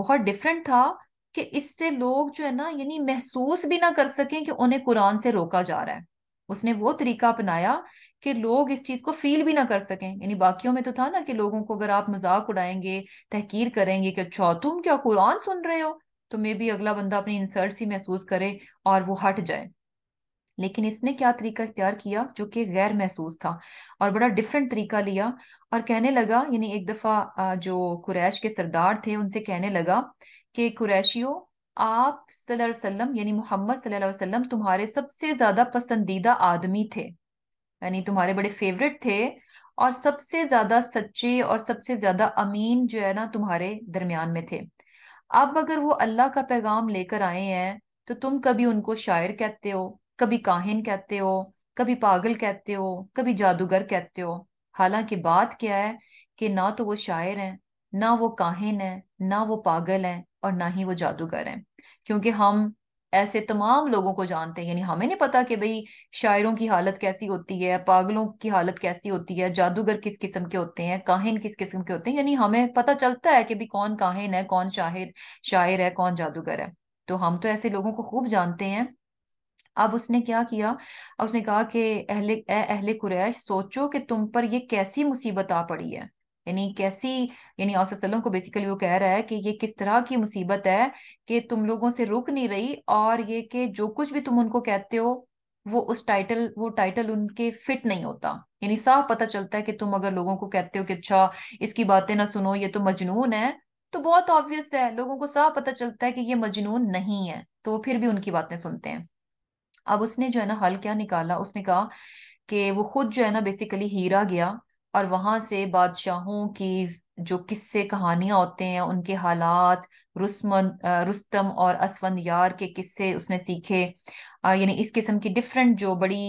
S1: बहुत डिफरेंट था कि इससे लोग जो है ना यानी महसूस भी ना कर सकें कि उन्हें कुरान से रोका जा रहा है उसने वो तरीका अपनाया कि लोग इस चीज को फील भी ना कर सकें यानी बाकियों में तो था ना कि लोगों को अगर आप मजाक उड़ाएंगे तहकीर करेंगे कि अच्छा तुम क्या कुरान सुन रहे हो तो मे भी अगला बंदा अपनी इंसर्ट सी महसूस करे और वो हट जाए लेकिन इसने क्या तरीका इख्तियार किया जो कि गैर महसूस था और बड़ा डिफरेंट तरीका लिया और कहने लगा यानी एक दफा जो कुरैश के सरदार थे उनसे कहने लगा कि कुरैशियों आप सल्लम यानी मोहम्मद सल्लम तुम्हारे सबसे ज़्यादा पसंदीदा आदमी थे यानी तुम्हारे बड़े फेवरेट थे और सबसे ज़्यादा सच्चे और सबसे ज़्यादा अमीन जो है ना तुम्हारे दरमियान में थे अब अगर वो अल्लाह का पैगाम लेकर आए हैं तो तुम कभी उनको शायर कहते हो कभी काहिन कहते हो कभी पागल कहते हो कभी जादूगर कहते हो हालांकि बात क्या है कि ना तो वो शायर हैं ना वो काहिन है ना वो पागल हैं और ना ही वो जादूगर हैं क्योंकि हम ऐसे तमाम लोगों को जानते हैं यानी हमें नहीं पता कि भाई शायरों की हालत कैसी होती है पागलों की हालत कैसी होती है जादूगर किस किस्म के होते हैं काहिन किस किस्म के होते हैं यानी हमें पता चलता है कि भी कौन काहिन है कौन शाहिर शायर है कौन जादूगर है तो हम तो ऐसे लोगों को खूब जानते हैं अब उसने क्या किया अब उसने कहा कि अहले अहले कुरैश सोचो कि तुम पर यह कैसी मुसीबत आ पड़ी है यानी कैसी यानी औसलों को बेसिकली वो कह रहा है कि ये किस तरह की मुसीबत है कि तुम लोगों से रुक नहीं रही और ये कि जो कुछ भी तुम उनको कहते हो वो उस टाइटल वो टाइटल उनके फिट नहीं होता यानी साफ पता चलता है कि तुम अगर लोगों को कहते हो कि अच्छा इसकी बातें ना सुनो ये तो मजनून है तो बहुत ऑब्वियस है लोगों को साफ पता चलता है कि ये मजनून नहीं है तो फिर भी उनकी बातें सुनते हैं अब उसने जो है ना हल क्या निकाला उसने कहा कि वो खुद जो है ना बेसिकली हीरा गया और वहां से बादशाहों की जो किस्से कहानियां होते हैं उनके हालात रुस्मन रुस्तम और असवंद यार के किस्से उसने सीखे यानी इस किस्म की डिफरेंट जो बड़ी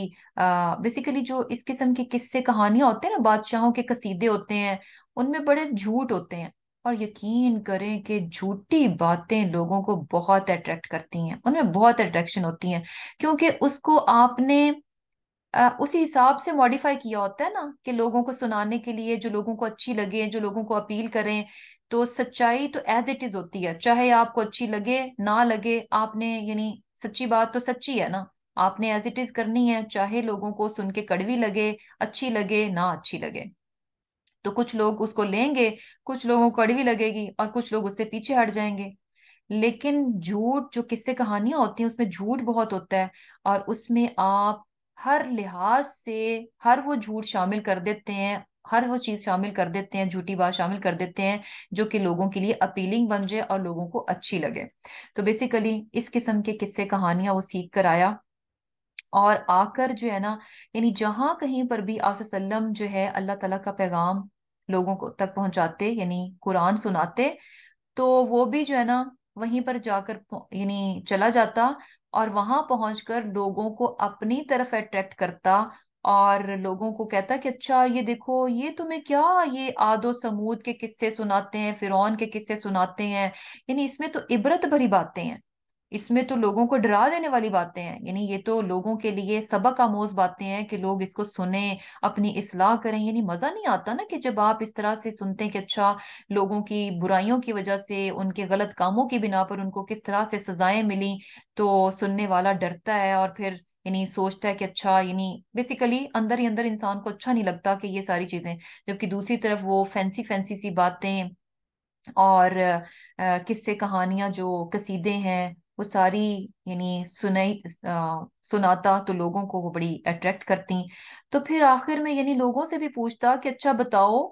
S1: बेसिकली जो इस किस्म के किस्से कहानियां होते हैं ना बादशाहों के कसीदे होते हैं उनमें बड़े झूठ होते हैं और यकीन करें कि झूठी बातें लोगों को बहुत अट्रैक्ट करती हैं उनमें बहुत अट्रैक्शन होती हैं क्योंकि उसको आपने उसी हिसाब से मॉडिफाई किया होता है ना कि लोगों को सुनाने के लिए जो लोगों को अच्छी लगे जो लोगों को अपील करें तो सच्चाई तो एज इट इज होती है चाहे आपको अच्छी लगे ना लगे आपने यानी सच्ची बात तो सच्ची है ना आपने एज इट इज करनी है चाहे लोगों को सुन के कड़वी लगे अच्छी लगे ना अच्छी लगे तो कुछ लोग उसको लेंगे कुछ लोगों को कड़वी लगेगी और कुछ लोग उससे पीछे हट जाएंगे लेकिन झूठ जो किस्से कहानियां होती हैं उसमें झूठ बहुत होता है और उसमें आप हर लिहाज से हर वो झूठ शामिल कर देते हैं हर वो चीज शामिल कर देते हैं झूठी बात शामिल कर देते हैं जो कि लोगों के लिए अपीलिंग बन जाए और लोगों को अच्छी लगे तो बेसिकली इस किस्म के किस्से कहानियां वो सीख कर आया और आकर जो है ना यानी जहां कहीं पर भी आसम जो है अल्लाह तला का पैगाम लोगों को तक पहुंचाते यानी कुरान सुनाते तो वो भी जो है ना वहीं पर जाकर यानी चला जाता और वहां पहुंचकर लोगों को अपनी तरफ अट्रैक्ट करता और लोगों को कहता कि अच्छा ये देखो ये तुम्हें क्या ये आदो समूद के किस्से सुनाते हैं फिरौन के किस्से सुनाते हैं यानी इसमें तो इबरत भरी बातें हैं इसमें तो लोगों को डरा देने वाली बातें हैं यानी ये तो लोगों के लिए सबक आमोज बातें हैं कि लोग इसको सुने अपनी इसलाह करें यानी मजा नहीं आता ना कि जब आप इस तरह से सुनते हैं कि अच्छा लोगों की बुराइयों की वजह से उनके गलत कामों की बिना पर उनको किस तरह से सजाएं मिली तो सुनने वाला डरता है और फिर यानी सोचता है कि अच्छा यानी बेसिकली अंदर ही अंदर इंसान को अच्छा नहीं लगता कि ये सारी चीजें जबकि दूसरी तरफ वो फैंसी फैंसी सी बातें और किससे कहानियां जो कसीदे हैं वो सारी यानी सुनाई सुनाता तो लोगों को वो बड़ी अट्रैक्ट करती तो फिर आखिर में यानी लोगों से भी पूछता कि अच्छा बताओ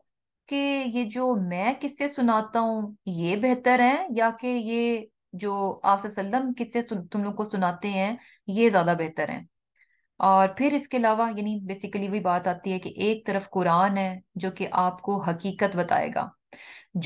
S1: कि ये जो मैं किससे सुनाता हूँ ये बेहतर है या कि ये जो आप किससे तुम लोग को सुनाते हैं ये ज्यादा बेहतर है और फिर इसके अलावा यानी बेसिकली वही बात आती है कि एक तरफ कुरान है जो कि आपको हकीकत बताएगा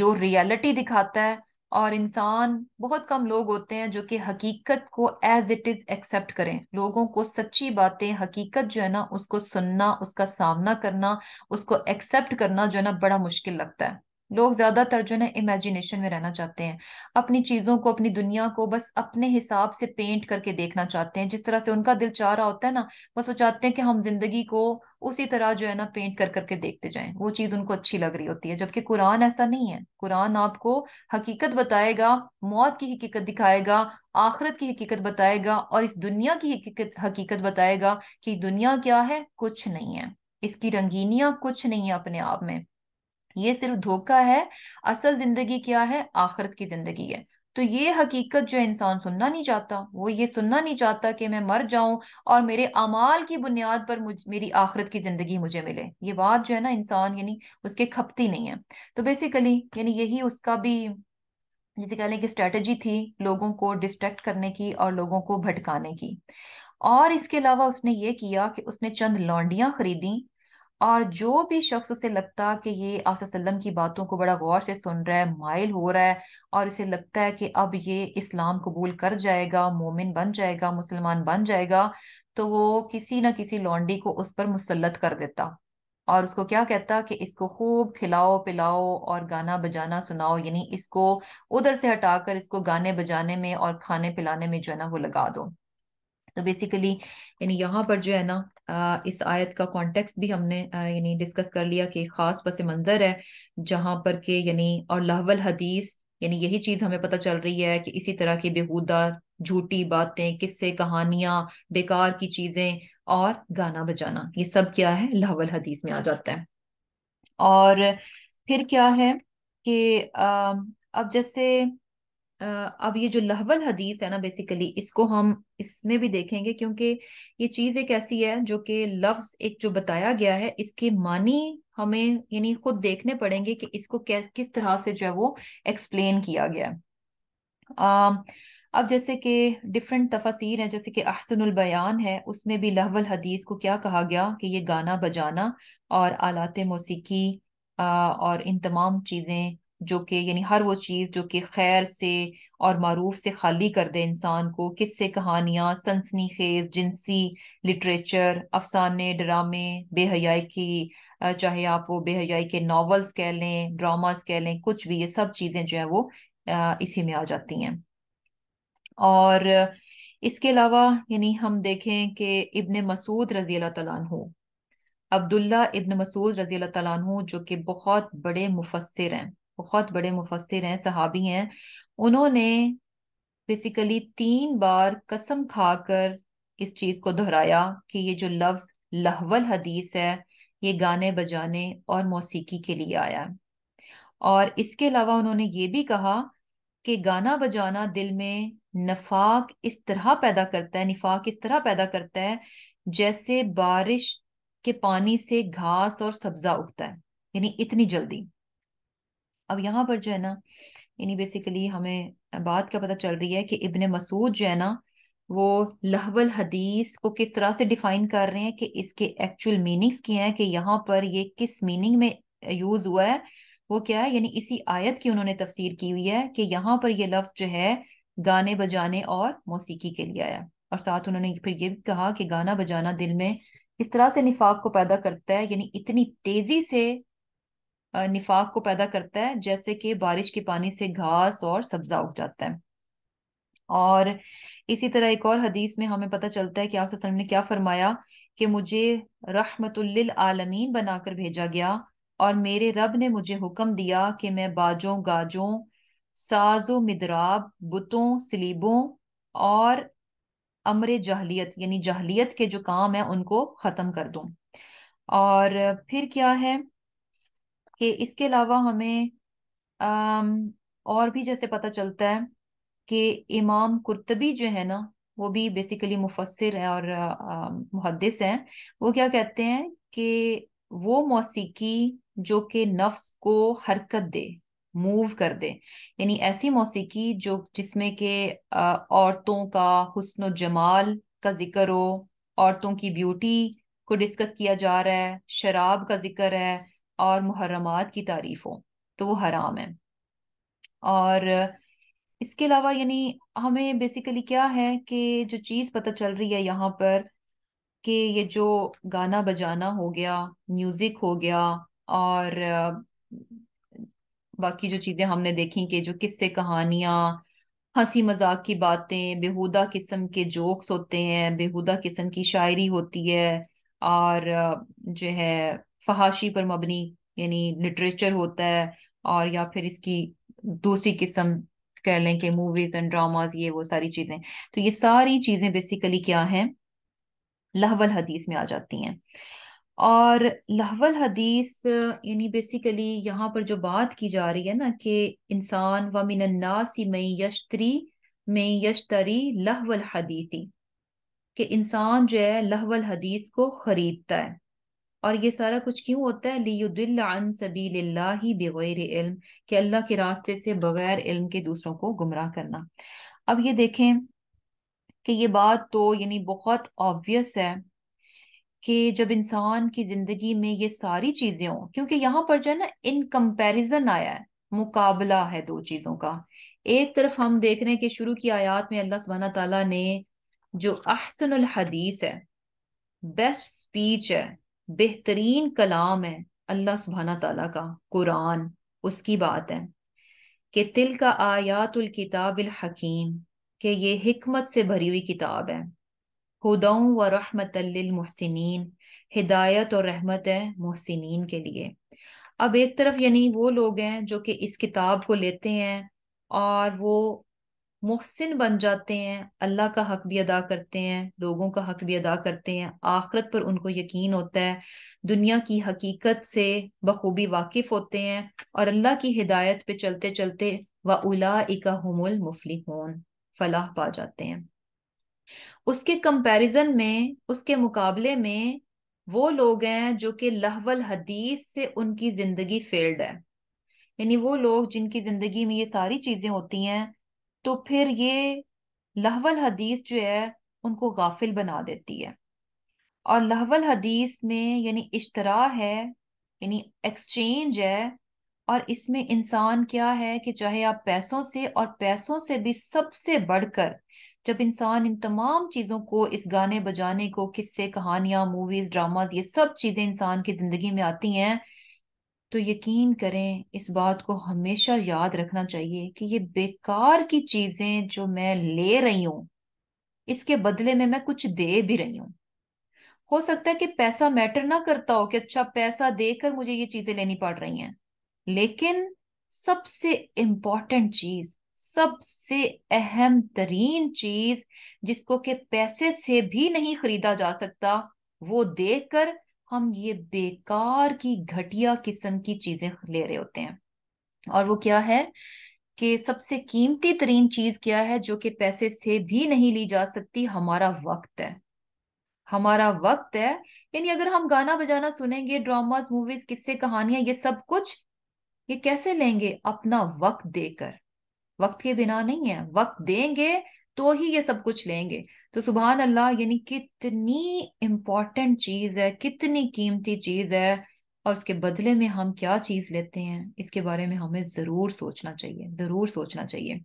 S1: जो रियलिटी दिखाता है और इंसान बहुत कम लोग होते हैं जो कि हकीकत को एज इट इज एक्सेप्ट करें लोगों को सच्ची बातें हकीकत जो है ना उसको सुनना उसका सामना करना उसको एक्सेप्ट करना जो है ना बड़ा मुश्किल लगता है लोग ज्यादातर जो है ना इमेजिनेशन में रहना चाहते हैं अपनी चीजों को अपनी दुनिया को बस अपने हिसाब से पेंट करके देखना चाहते हैं जिस तरह से उनका दिल चाह रहा होता है ना बस वो चाहते हैं कि हम जिंदगी को उसी तरह जो है ना पेंट कर करके देखते जाएं वो चीज उनको अच्छी लग रही होती है जबकि कुरान ऐसा नहीं है कुरान आपको हकीकत बताएगा मौत की हकीकत दिखाएगा आखरत की हकीकत बताएगा और इस दुनिया की हकीकत हकीकत बताएगा कि दुनिया क्या है कुछ नहीं है इसकी रंगीनियां कुछ नहीं है अपने आप में ये सिर्फ धोखा है असल जिंदगी क्या है आखरत की जिंदगी है तो ये हकीकत जो इंसान सुनना नहीं चाहता वो ये सुनना नहीं चाहता कि मैं मर जाऊं और मेरे अमाल की बुनियाद पर मुझ मेरी आखरत की ज़िंदगी मुझे मिले ये बात जो है ना इंसान यानी उसके खपती नहीं है तो बेसिकली यानी यही उसका भी जिसे कह लें कि स्ट्रेटजी थी लोगों को डिस्ट्रैक्ट करने की और लोगों को भटकाने की और इसके अलावा उसने ये किया कि उसने चंद लॉन्डियां खरीदी और जो भी शख्स उसे लगता कि ये आसम की बातों को बड़ा गौर से सुन रहा है माइल हो रहा है और इसे लगता है कि अब ये इस्लाम कबूल कर जाएगा मोमिन बन जाएगा मुसलमान बन जाएगा तो वो किसी ना किसी लॉन्डी को उस पर मुसलत कर देता और उसको क्या कहता कि इसको खूब खिलाओ पिलाओ और गाना बजाना सुनाओ यानी इसको उधर से हटाकर इसको गाने बजाने में और खाने पिलाने में जो है ना वो लगा दो तो बेसिकली यानी यहाँ पर जो है ना इस आयत का कॉन्टेक्स्ट भी हमने यानी डिस्कस कर लिया कि खास पस मंजर है जहां पर के यानी और लाहवल हदीस यानी यही चीज हमें पता चल रही है कि इसी तरह की बेहूदा झूठी बातें किस्से कहानियां बेकार की चीजें और गाना बजाना ये सब क्या है लाहवल हदीस में आ जाता है और फिर क्या है कि अब जैसे अब ये जो लहवल हदीस है ना बेसिकली इसको हम इसमें भी देखेंगे क्योंकि ये चीज एक ऐसी है जो कि लफ्ज एक जो बताया गया है इसके मानी हमें यानी खुद देखने पड़ेंगे कि इसको कैस किस तरह से जो है वो एक्सप्लेन किया गया है अब जैसे कि डिफरेंट तफासिर है जैसे कि अहसनुल बयान है उसमें भी लहवल हदीस को क्या कहा गया कि ये गाना बजाना और आलात मौसीकी और इन तमाम चीज़ें जो कि यानी हर वो चीज़ जो कि खैर से और मरूफ से खाली कर दे इंसान को किस्से कहानियाँ सनसनी खेज जिनसी लिटरेचर अफसाने ड्रामे बेहयाई की चाहे आप वो बेहयाई के नावल्स कह लें ड्रामास कह लें कुछ भी ये सब चीज़ें जो है वो इसी में आ जाती हैं और इसके अलावा यानी हम देखें कि इबन मसूद रजी अल्लाह तु अब्दुल्ला इब्न मसूद रजी अल्लाह तु जो कि बहुत बड़े मुफसर हैं बहुत बड़े मुफसर हैं सहाबी हैं उन्होंने बेसिकली तीन बार कसम खाकर इस चीज़ को दोहराया कि ये जो लफ्ज़ लहवल हदीस है ये गाने बजाने और मौसीकी के लिए आया और इसके अलावा उन्होंने ये भी कहा कि गाना बजाना दिल में नफाक इस तरह पैदा करता है निफाक इस तरह पैदा करता है जैसे बारिश के पानी से घास और सब्जा उगता है यानी इतनी जल्दी अब यहाँ पर जो है ना यानी बेसिकली हमें बात का पता चल रही है कि इबन मसूद जो है ना वो लहवल हदीस को किस तरह से डिफाइन कर रहे हैं कि इसके एक्चुअल मीनिंग्स क्या हैं कि यहाँ पर ये किस मीनिंग में यूज हुआ है वो क्या है यानी इसी आयत की उन्होंने तफसीर की हुई है कि यहाँ पर ये लफ्ज जो है गाने बजाने और मौसीकी के लिए आया और साथ उन्होंने फिर ये भी कहा कि गाना बजाना दिल में इस तरह से निफाक को पैदा करता है यानी इतनी तेजी से निफाक को पैदा करता है जैसे कि बारिश के पानी से घास और सब्जा उग जाता है और इसी तरह एक और हदीस में हमें पता चलता है कि आप ने क्या फरमाया कि मुझे रहमतुल्लिल आलमीन बनाकर भेजा गया और मेरे रब ने मुझे हुक्म दिया कि मैं बाजों गाजों साजो मिदराब बुतों सलीबों और अमर जहलीत यानी जहलीत के जो काम है उनको ख़त्म कर दूँ और फिर क्या है कि इसके अलावा हमें अम, और भी जैसे पता चलता है कि इमाम कुर्तबी जो है ना वो भी बेसिकली मुफसर है और मुहदस हैं वो क्या कहते हैं कि वो मौसीकी जो कि नफ्स को हरकत दे मूव कर दे यानी ऐसी मौसीकी जो जिसमें के औरतों का व जमाल का जिक्र हो औरतों की ब्यूटी को डिस्कस किया जा रहा है शराब का जिक्र है और मुहर्रमात की तारीफ हो तो वो हराम है और इसके अलावा यानी हमें बेसिकली क्या है कि जो चीज़ पता चल रही है यहाँ पर कि ये जो गाना बजाना हो गया म्यूज़िक हो गया और बाकी जो चीज़ें हमने देखी कि जो किस्से कहानियाँ हंसी मजाक की बातें बेहुदा किस्म के जोक्स होते हैं बेहुदा किस्म की शायरी होती है और जो है फहाशी पर मबनी यानी लिटरेचर होता है और या फिर इसकी दूसरी किस्म कह लें कि मूवीज एंड ड्रामाज ये वो सारी चीजें तो ये सारी चीजें बेसिकली क्या हैं लहवल हदीस में आ जाती हैं और लहवल हदीस यानी बेसिकली यहाँ पर जो बात की जा रही है ना कि इंसान व मिनन्नासी मई यशतरी मई यशतरी लहवल हदीती कि इंसान जो है लहवल हदीस को खरीदता है और ये सारा कुछ क्यों होता है लियुद्दिल्लान सबील्ला बगैर इल्म के अल्लाह के रास्ते से बगैर इल्म के दूसरों को गुमराह करना अब ये देखें कि ये बात तो यानी बहुत ऑब्वियस है कि जब इंसान की जिंदगी में ये सारी चीजें हों क्योंकि यहाँ पर जो है ना इन कंपैरिजन आया है मुकाबला है दो चीजों का एक तरफ हम देख रहे हैं कि शुरू की आयात में अल्लाह सुबहाना ताला ने जो अहसन हदीस है बेस्ट स्पीच है बेहतरीन कलाम है अल्लाह सुबहाना तला का कुरान उसकी बात है कि तिल का आयातुल किताब हकीम के ये हिकमत से भरी हुई किताब है हुदों व रहमत महसिन हिदायत और रहमत है मोहसिन के लिए अब एक तरफ यानी वो लोग हैं जो कि इस किताब को लेते हैं और वो मोहसिन बन जाते हैं अल्लाह का हक भी अदा करते हैं लोगों का हक भी अदा करते हैं आखरत पर उनको यकीन होता है दुनिया की हकीकत से बखूबी वाकिफ होते हैं और अल्लाह की हिदायत पे चलते चलते व उला इका हमुल होन फलाह पा जाते हैं उसके कंपैरिजन में उसके मुकाबले में वो लोग हैं जो कि लहवल हदीस से उनकी जिंदगी फेल्ड है यानी वो लोग जिनकी जिंदगी में ये सारी चीजें होती हैं तो फिर ये लहवल हदीस जो है उनको गाफिल बना देती है और लहवल हदीस में यानी इश्तरा है यानी एक्सचेंज है और इसमें इंसान क्या है कि चाहे आप पैसों से और पैसों से भी सबसे बढ़कर जब इंसान इन तमाम चीज़ों को इस गाने बजाने को किस्से कहानियाँ मूवीज ड्रामाज ये सब चीज़ें इंसान की ज़िंदगी में आती हैं तो यकीन करें इस बात को हमेशा याद रखना चाहिए कि ये बेकार की चीजें जो मैं ले रही हूं इसके बदले में मैं कुछ दे भी रही हूं हो सकता है कि पैसा मैटर ना करता हो कि अच्छा पैसा देकर मुझे ये चीजें लेनी पड़ रही हैं लेकिन सबसे इम्पॉर्टेंट चीज सबसे अहम तरीन चीज जिसको के पैसे से भी नहीं खरीदा जा सकता वो देकर हम ये बेकार की घटिया किस्म की चीजें ले रहे होते हैं और वो क्या है कि सबसे कीमती तरीन चीज क्या है जो कि पैसे से भी नहीं ली जा सकती हमारा वक्त है हमारा वक्त है यानी अगर हम गाना बजाना सुनेंगे ड्रामास मूवीज किस्से कहानियां ये सब कुछ ये कैसे लेंगे अपना वक्त देकर वक्त के बिना नहीं है वक्त देंगे तो ही ये सब कुछ लेंगे तो सुबहान अल्लाह यानी कितनी इम्पॉर्टेंट चीज़ है कितनी कीमती चीज़ है और उसके बदले में हम क्या चीज़ लेते हैं इसके बारे में हमें ज़रूर सोचना चाहिए ज़रूर सोचना चाहिए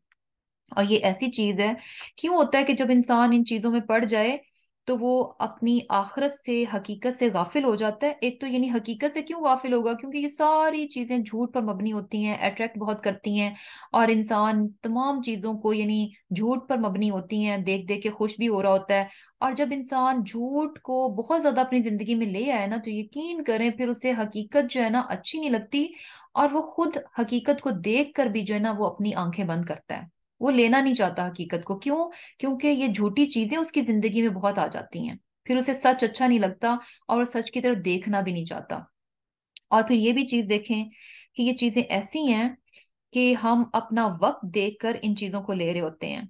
S1: और ये ऐसी चीज़ है क्यों होता है कि जब इंसान इन चीज़ों में पड़ जाए तो वो अपनी आखरत से हकीकत से गाफिल हो जाता है एक तो यानी हकीकत से क्यों गाफिल होगा क्योंकि ये सारी चीज़ें झूठ पर मबनी होती हैं अट्रैक्ट बहुत करती हैं और इंसान तमाम चीज़ों को यानी झूठ पर मबनी होती हैं देख देख के खुश भी हो रहा होता है और जब इंसान झूठ को बहुत ज़्यादा अपनी ज़िंदगी में ले आए ना तो यकीन करें फिर उसे हकीकत जो है ना अच्छी नहीं लगती और वो खुद हकीकत को देख कर भी जो है ना वो अपनी आंखें बंद करता है वो लेना नहीं चाहता हकीकत को क्यों क्योंकि ये झूठी चीजें उसकी जिंदगी में बहुत आ जाती हैं फिर उसे सच अच्छा नहीं लगता और सच की तरफ देखना भी नहीं चाहता और फिर ये भी चीज देखें कि ये चीजें ऐसी हैं कि हम अपना वक्त देकर इन चीजों को ले रहे होते हैं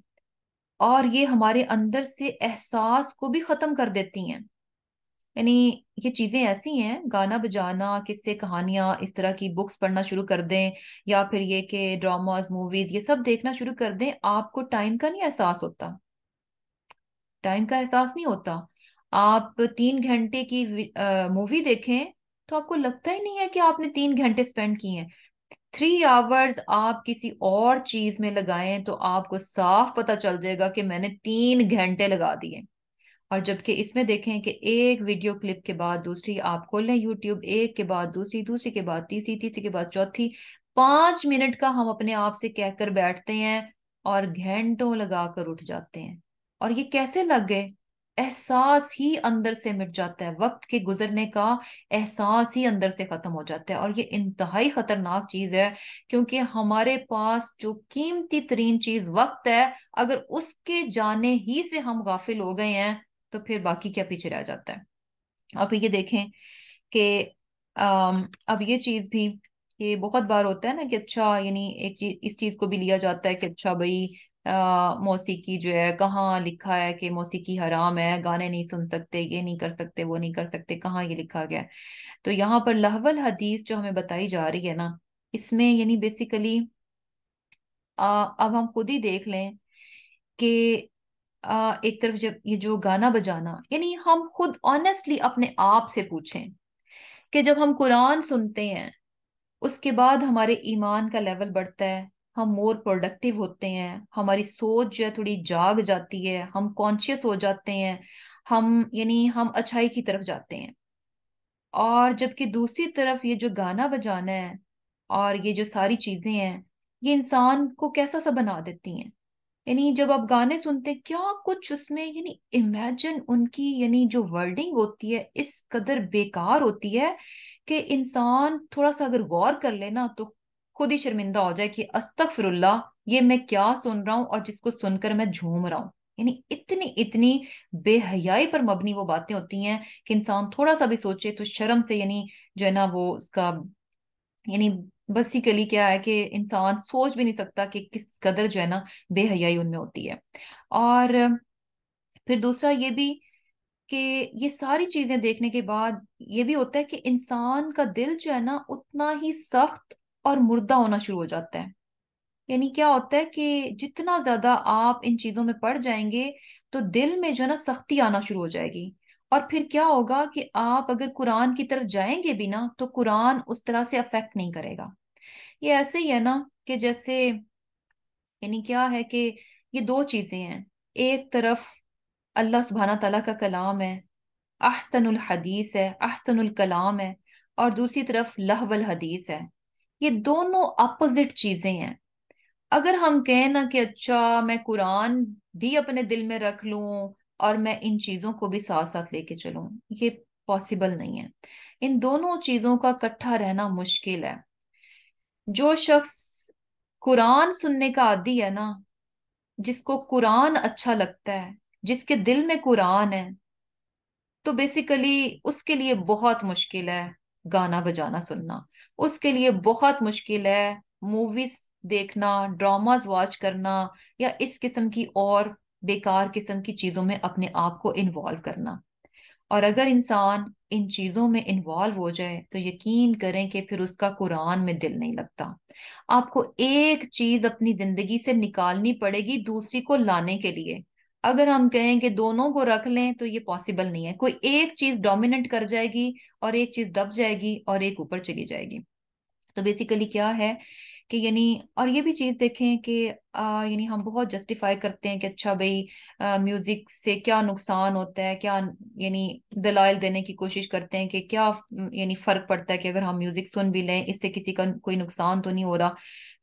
S1: और ये हमारे अंदर से एहसास को भी खत्म कर देती हैं यानी ये चीज़ें ऐसी हैं गाना बजाना किससे कहानियां इस तरह की बुक्स पढ़ना शुरू कर दें या फिर ये कि ड्रामास मूवीज़ ये सब देखना शुरू कर दें आपको टाइम का नहीं एहसास होता टाइम का एहसास नहीं होता आप तीन घंटे की मूवी देखें तो आपको लगता ही नहीं है कि आपने तीन घंटे स्पेंड किए हैं थ्री आवर्स आप किसी और चीज में लगाएं तो आपको साफ पता चल जाएगा कि मैंने तीन घंटे लगा दिए और जबकि इसमें देखें कि एक वीडियो क्लिप के बाद दूसरी आप खोलें यूट्यूब एक के बाद दूसरी दूसरी के बाद तीसरी तीसरी के बाद चौथी पांच मिनट का हम अपने आप से कहकर बैठते हैं और घंटों लगा कर उठ जाते हैं और ये कैसे लग गए एहसास ही अंदर से मिट जाता है वक्त के गुजरने का एहसास ही अंदर से खत्म हो जाता है और ये इंतहाई खतरनाक चीज है क्योंकि हमारे पास जो कीमती तरीन चीज वक्त है अगर उसके जाने ही से हम गाफिल हो गए हैं तो फिर बाकी क्या पीछे रह जाता है और ये देखें कि अब ये चीज भी कि बहुत बार होता है ना कि अच्छा यानी एक चीज इस चीज को भी लिया जाता है कि अच्छा भाई मौसीकी जो है कहाँ लिखा है कि मौसीकी हराम है गाने नहीं सुन सकते ये नहीं कर सकते वो नहीं कर सकते कहाँ ये लिखा गया है तो यहाँ पर लहवल हदीस जो हमें बताई जा रही है ना इसमें यानी बेसिकली आ, अब हम खुद ही देख लें कि एक तरफ जब ये जो गाना बजाना यानी हम खुद ऑनेस्टली अपने आप से पूछें कि जब हम कुरान सुनते हैं उसके बाद हमारे ईमान का लेवल बढ़ता है हम मोर प्रोडक्टिव होते हैं हमारी सोच जो है थोड़ी जाग जाती है हम कॉन्शियस हो जाते हैं हम यानी हम अच्छाई की तरफ जाते हैं और जबकि दूसरी तरफ ये जो गाना बजाना है और ये जो सारी चीजें हैं ये इंसान को कैसा सा बना देती हैं यानी जब आप गाने सुनते हैं क्या कुछ उसमें यानी इमेजिन उनकी यानी जो वर्डिंग होती है इस कदर बेकार होती है कि इंसान थोड़ा सा अगर गौर कर लेना तो खुद ही शर्मिंदा हो जाए कि अस्तफरुल्ला ये मैं क्या सुन रहा हूँ और जिसको सुनकर मैं झूम रहा हूँ यानी इतनी इतनी बेहयाई पर मबनी वो बातें होती हैं कि इंसान थोड़ा सा भी सोचे तो शर्म से यानी जो है ना वो उसका यानी बेसिकली क्या है कि इंसान सोच भी नहीं सकता कि किस कदर जो है ना बेहयाई उनमें होती है और फिर दूसरा ये भी कि ये सारी चीजें देखने के बाद ये भी होता है कि इंसान का दिल जो है ना उतना ही सख्त और मुर्दा होना शुरू हो जाता है यानी क्या होता है कि जितना ज्यादा आप इन चीजों में पड़ जाएंगे तो दिल में जो है ना सख्ती आना शुरू हो जाएगी और फिर क्या होगा कि आप अगर कुरान की तरफ जाएंगे भी ना तो कुरान उस तरह से अफेक्ट नहीं करेगा ये ऐसे ही है ना कि जैसे यानी क्या है कि ये दो चीजें हैं एक तरफ अल्लाह सुबहाना तला का कलाम है अहसनुल हदीस है अहसनुल कलाम है और दूसरी तरफ लहवल हदीस है ये दोनों अपोजिट चीजें हैं अगर हम कहें ना कि अच्छा मैं कुरान भी अपने दिल में रख लूं और मैं इन चीजों को भी साथ साथ लेके चलूं ये पॉसिबल नहीं है इन दोनों चीजों का इकट्ठा रहना मुश्किल है जो शख्स कुरान सुनने का आदि है ना जिसको कुरान अच्छा लगता है जिसके दिल में कुरान है तो बेसिकली उसके लिए बहुत मुश्किल है गाना बजाना सुनना उसके लिए बहुत मुश्किल है मूवीज देखना ड्रामाज वॉच करना या इस किस्म की और बेकार किस्म की चीजों में अपने आप को इन्वॉल्व करना और अगर इंसान इन चीजों में इन्वॉल्व हो जाए तो यकीन करें कि फिर उसका कुरान में दिल नहीं लगता आपको एक चीज अपनी जिंदगी से निकालनी पड़ेगी दूसरी को लाने के लिए अगर हम कहें कि दोनों को रख लें तो ये पॉसिबल नहीं है कोई एक चीज डोमिनेट कर जाएगी और एक चीज दब जाएगी और एक ऊपर चली जाएगी तो बेसिकली क्या है कि यानी और ये भी चीज़ देखें कि यानी हम बहुत जस्टिफाई करते हैं कि अच्छा भाई म्यूज़िक से क्या नुकसान होता है क्या यानी दलाइल देने की कोशिश करते हैं कि क्या यानी फ़र्क पड़ता है कि अगर हम म्यूज़िक सुन भी लें इससे किसी का कोई नुकसान तो नहीं हो रहा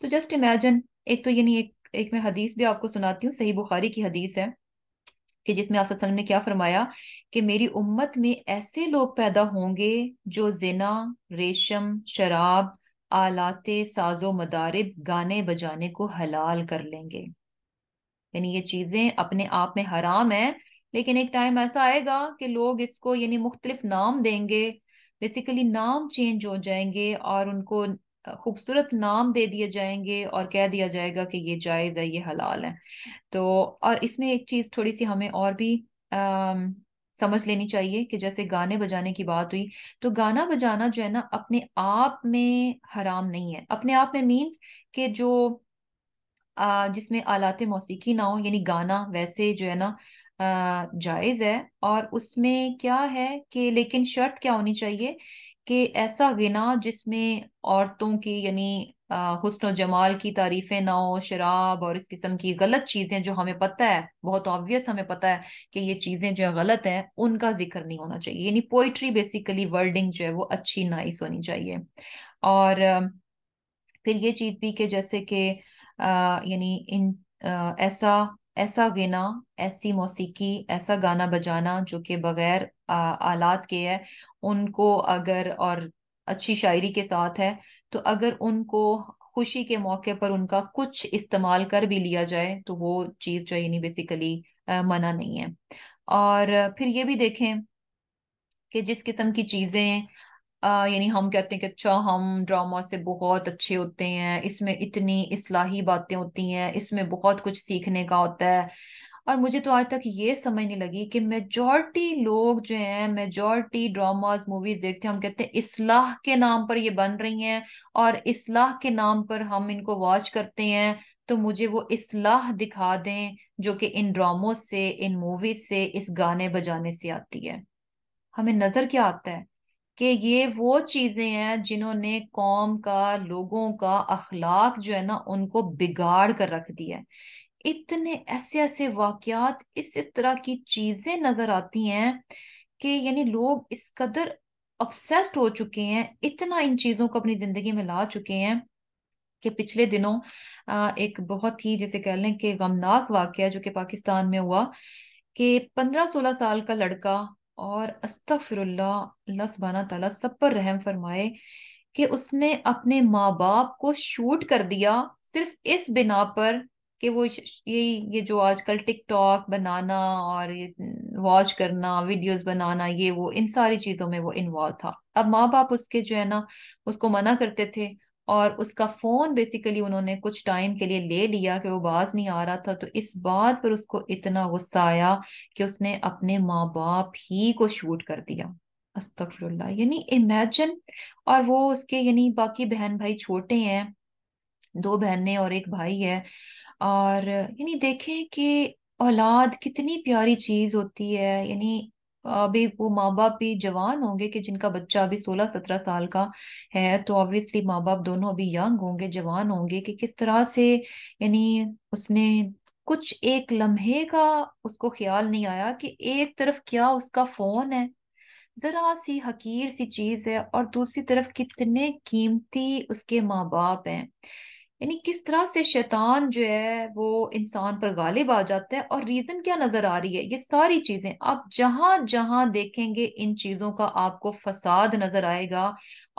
S1: तो जस्ट इमेजन एक तो यानी एक एक मैं हदीस भी आपको सुनाती हूँ सही बुखारी की हदीस है कि जिसमें आप ने क्या फरमाया कि मेरी उम्मत में ऐसे लोग पैदा होंगे जो जिना रेशम शराब आलाते साजो मदारब गाने बजाने को हलाल कर लेंगे यानी ये चीजें अपने आप में हराम है लेकिन एक टाइम ऐसा आएगा कि लोग इसको यानी मुख्तलिफ नाम देंगे बेसिकली नाम चेंज हो जाएंगे और उनको खूबसूरत नाम दे दिए जाएंगे और कह दिया जाएगा कि ये जायज़ है ये हलाल है तो और इसमें एक चीज़ थोड़ी सी हमें और भी अः समझ लेनी चाहिए कि जैसे गाने बजाने की बात हुई तो गाना बजाना जो है ना अपने आप में हराम नहीं है अपने आप में मीन्स के जो जिसमें आलाते मौसीकी ना हो यानी गाना वैसे जो है ना जायज़ है और उसमें क्या है कि लेकिन शर्त क्या होनी चाहिए कि ऐसा गिना जिसमें औरतों की यानी हुस्न जमाल की तारीफें ना हो शराब और इस किस्म की गलत चीज़ें जो हमें पता है बहुत ऑब्वियस हमें पता है कि ये चीज़ें जो गलत हैं उनका जिक्र नहीं होना चाहिए यानी पोइट्री बेसिकली वर्डिंग जो है वो अच्छी नाइस होनी चाहिए और फिर ये चीज़ भी कि जैसे कि यानी इन आ, ऐसा ऐसा गिना ऐसी मौसीकी ऐसा गाना बजाना जो कि बगैर आलात के है उनको अगर और अच्छी शायरी के साथ है तो अगर उनको खुशी के मौके पर उनका कुछ इस्तेमाल कर भी लिया जाए तो वो चीज़ जो है यानी बेसिकली मना नहीं है और फिर ये भी देखें कि जिस किस्म की चीज़ें यानी हम कहते हैं कि अच्छा हम ड्रामा से बहुत अच्छे होते हैं इसमें इतनी इसलाही बातें होती हैं इसमें बहुत कुछ सीखने का होता है और मुझे तो आज तक ये समझ नहीं लगी कि मेजॉरिटी लोग जो हैं मेजॉरिटी ड्रामास मूवीज देखते हैं हम कहते हैं इसलाह के नाम पर ये बन रही हैं और इसलाह के नाम पर हम इनको वॉच करते हैं तो मुझे वो इसलाह दिखा दें जो कि इन ड्रामों से इन मूवीज से इस गाने बजाने से आती है हमें नजर क्या आता है कि ये वो चीजें हैं जिन्होंने कौम का लोगों का अखलाक जो है ना उनको बिगाड़ कर रख दिया है इतने ऐसे ऐसे वाकयात इस इस तरह की चीजें नजर आती हैं कि यानी लोग इस कदर ऑब्सेस्ड हो चुके हैं इतना इन चीजों को अपनी जिंदगी में ला चुके हैं कि पिछले दिनों एक बहुत ही जैसे कह लें कि गमनाक वाक्य जो कि पाकिस्तान में हुआ कि पंद्रह सोलह साल का लड़का और अस्तफिरल्ला सुबहाना तला सब पर रहम फरमाए कि उसने अपने माँ बाप को शूट कर दिया सिर्फ इस बिना पर कि वो यही ये जो आजकल टिकटॉक बनाना और ये वॉच करना वीडियोस बनाना ये वो इन सारी चीज़ों में वो इन्वॉल्व था अब माँ बाप उसके जो है ना उसको मना करते थे और उसका फ़ोन बेसिकली उन्होंने कुछ टाइम के लिए ले लिया कि वो बाज नहीं आ रहा था तो इस बात पर उसको इतना गुस्सा आया कि उसने अपने माँ बाप ही को शूट कर दिया अस्तफरल्ला यानी इमेजिन और वो उसके यानी बाकी बहन भाई छोटे हैं दो बहनें और एक भाई है और यानी देखें कि औलाद कितनी प्यारी चीज होती है यानी अभी वो माँ बाप भी जवान होंगे कि जिनका बच्चा अभी सोलह सत्रह साल का है तो ऑब्वियसली माँ बाप दोनों अभी यंग होंगे जवान होंगे कि किस तरह से यानी उसने कुछ एक लम्हे का उसको ख्याल नहीं आया कि एक तरफ क्या उसका फोन है जरा सी हकीर सी चीज है और दूसरी तरफ कितने कीमती उसके माँ बाप हैं यानी किस तरह से शैतान जो है वो इंसान पर गालिब आ जाता है और रीजन क्या नजर आ रही है ये सारी चीजें आप जहां जहां देखेंगे इन चीजों का आपको फसाद नजर आएगा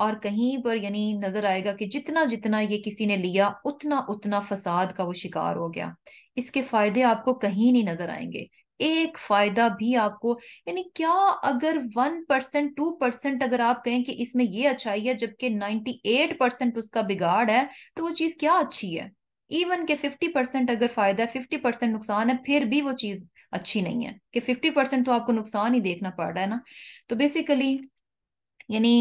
S1: और कहीं पर यानी नजर आएगा कि जितना जितना ये किसी ने लिया उतना उतना फसाद का वो शिकार हो गया इसके फायदे आपको कहीं नहीं नजर आएंगे एक फायदा भी आपको यानी क्या अगर वन परसेंट टू परसेंट अगर आप कहें कि इसमें ये अच्छाई है जबकि नाइन्टी एट परसेंट उसका बिगाड़ है तो वो चीज क्या अच्छी है इवन के फिफ्टी परसेंट अगर फायदा है फिफ्टी परसेंट नुकसान है फिर भी वो चीज अच्छी नहीं है कि फिफ्टी परसेंट तो आपको नुकसान ही देखना पड़ रहा है ना तो बेसिकली यानी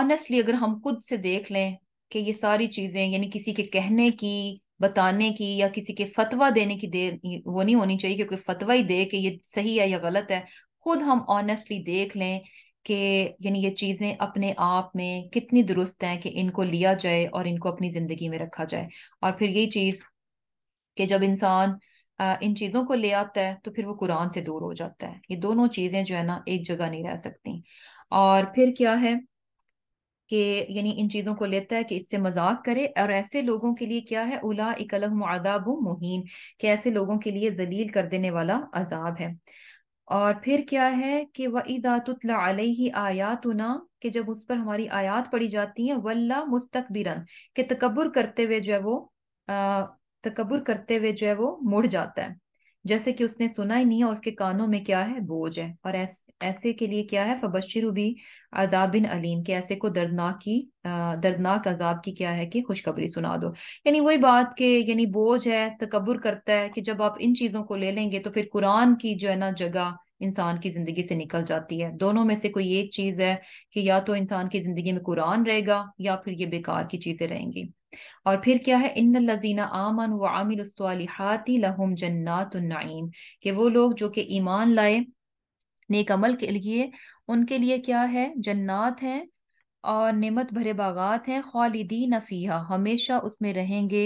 S1: ऑनेस्टली अगर हम खुद से देख लें कि ये सारी चीजें यानी किसी के कहने की बताने की या किसी के फतवा देने की देर वो नहीं होनी चाहिए क्योंकि फतवा ही दे कि ये सही है या गलत है खुद हम ऑनेस्टली देख लें कि यानी ये चीज़ें अपने आप में कितनी दुरुस्त हैं कि इनको लिया जाए और इनको अपनी ज़िंदगी में रखा जाए और फिर यही चीज़ कि जब इंसान इन चीज़ों को ले आता है तो फिर वो कुरान से दूर हो जाता है ये दोनों चीज़ें जो है ना एक जगह नहीं रह सकती और फिर क्या है कि यानी इन चीज़ों को लेता है कि इससे मजाक करे और ऐसे लोगों के लिए क्या है उला इकलम आदाब मुहीन कि ऐसे लोगों के लिए जलील कर देने वाला अजाब है और फिर क्या है कि वईदातला अलही आयातना कि जब उस पर हमारी आयात पड़ी जाती है वल्ला मुस्तकबिरन के तकबर करते हुए जो है वो तकबर करते हुए जो है वो मुड़ जाता है जैसे कि उसने सुना ही नहीं और उसके कानों में क्या है बोझ है और ऐस, ऐसे के लिए क्या है फबशर भी अदाबिन अलीम के ऐसे को दर्दनाक की दर्दनाक अजाब की क्या है कि खुशखबरी सुना दो यानी वही बात के यानी बोझ है तकबर करता है कि जब आप इन चीज़ों को ले लेंगे तो फिर कुरान की जो है ना जगह इंसान की जिंदगी से निकल जाती है दोनों में से कोई एक चीज है कि या तो इंसान की जिंदगी में कुरान रहेगा या फिर ये बेकार की चीजें रहेंगी और फिर क्या है इन लजीना आमन व आमिर उसवाली लहुम जन्नात नईम वो लोग जो कि ईमान लाए नेक अमल के लिए उनके लिए क्या है जन्नात है और नमत भरे बागात हैं खालिदी नफ़ीहा हमेशा उसमें रहेंगे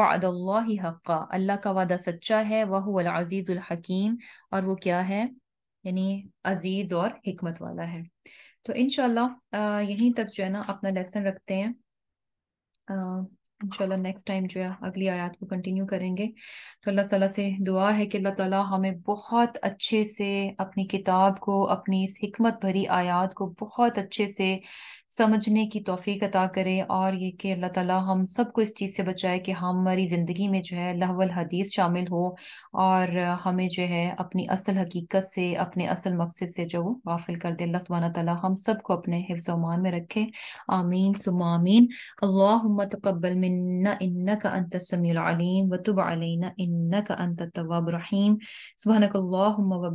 S1: वादल्ला हक़ा अल्लाह का वादा सच्चा है वह अज़ीज़ुल हकीम और वो क्या है यानी अज़ीज़ और हमत वाला है तो इन यहीं तक जो है ना अपना लेसन रखते हैं इंशाल्लाह नेक्स्ट टाइम जो है अगली आयत को कंटिन्यू करेंगे तो अल्लाह ताला से दुआ है कि अल्लाह ताला हमें बहुत अच्छे से अपनी किताब को अपनी इस हमत भरी आयत को बहुत अच्छे से समझने की तोफ़ी अता करे और ये कि अल्लाह ताला हम सबको इस चीज़ से बचाए कि हमारी ज़िंदगी में जो है लहवल हदीस शामिल हो और हमें जो है अपनी असल हकीकत से अपने असल मकसद से जो गाफिल कर दे अल्लाह ताला हम सबको अपने हिफ्ज़ अमान में रखे आमीन सुमामीन अल्लाहुम्मा तकब्बल मिन्ना इन्नका अंत समीउल अलीम व तुब अलैना इन्नका अंत तवाब रहीम सुबहानक अल्लाहुम्मा व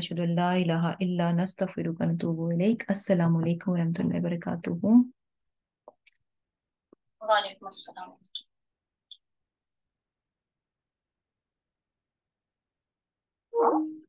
S1: नशहदु अल्ला इलाहा इल्ला नस्तगफिरुका व नतूबु इलैक व रहमतुल्लाहि व का वालेकुम Thank you.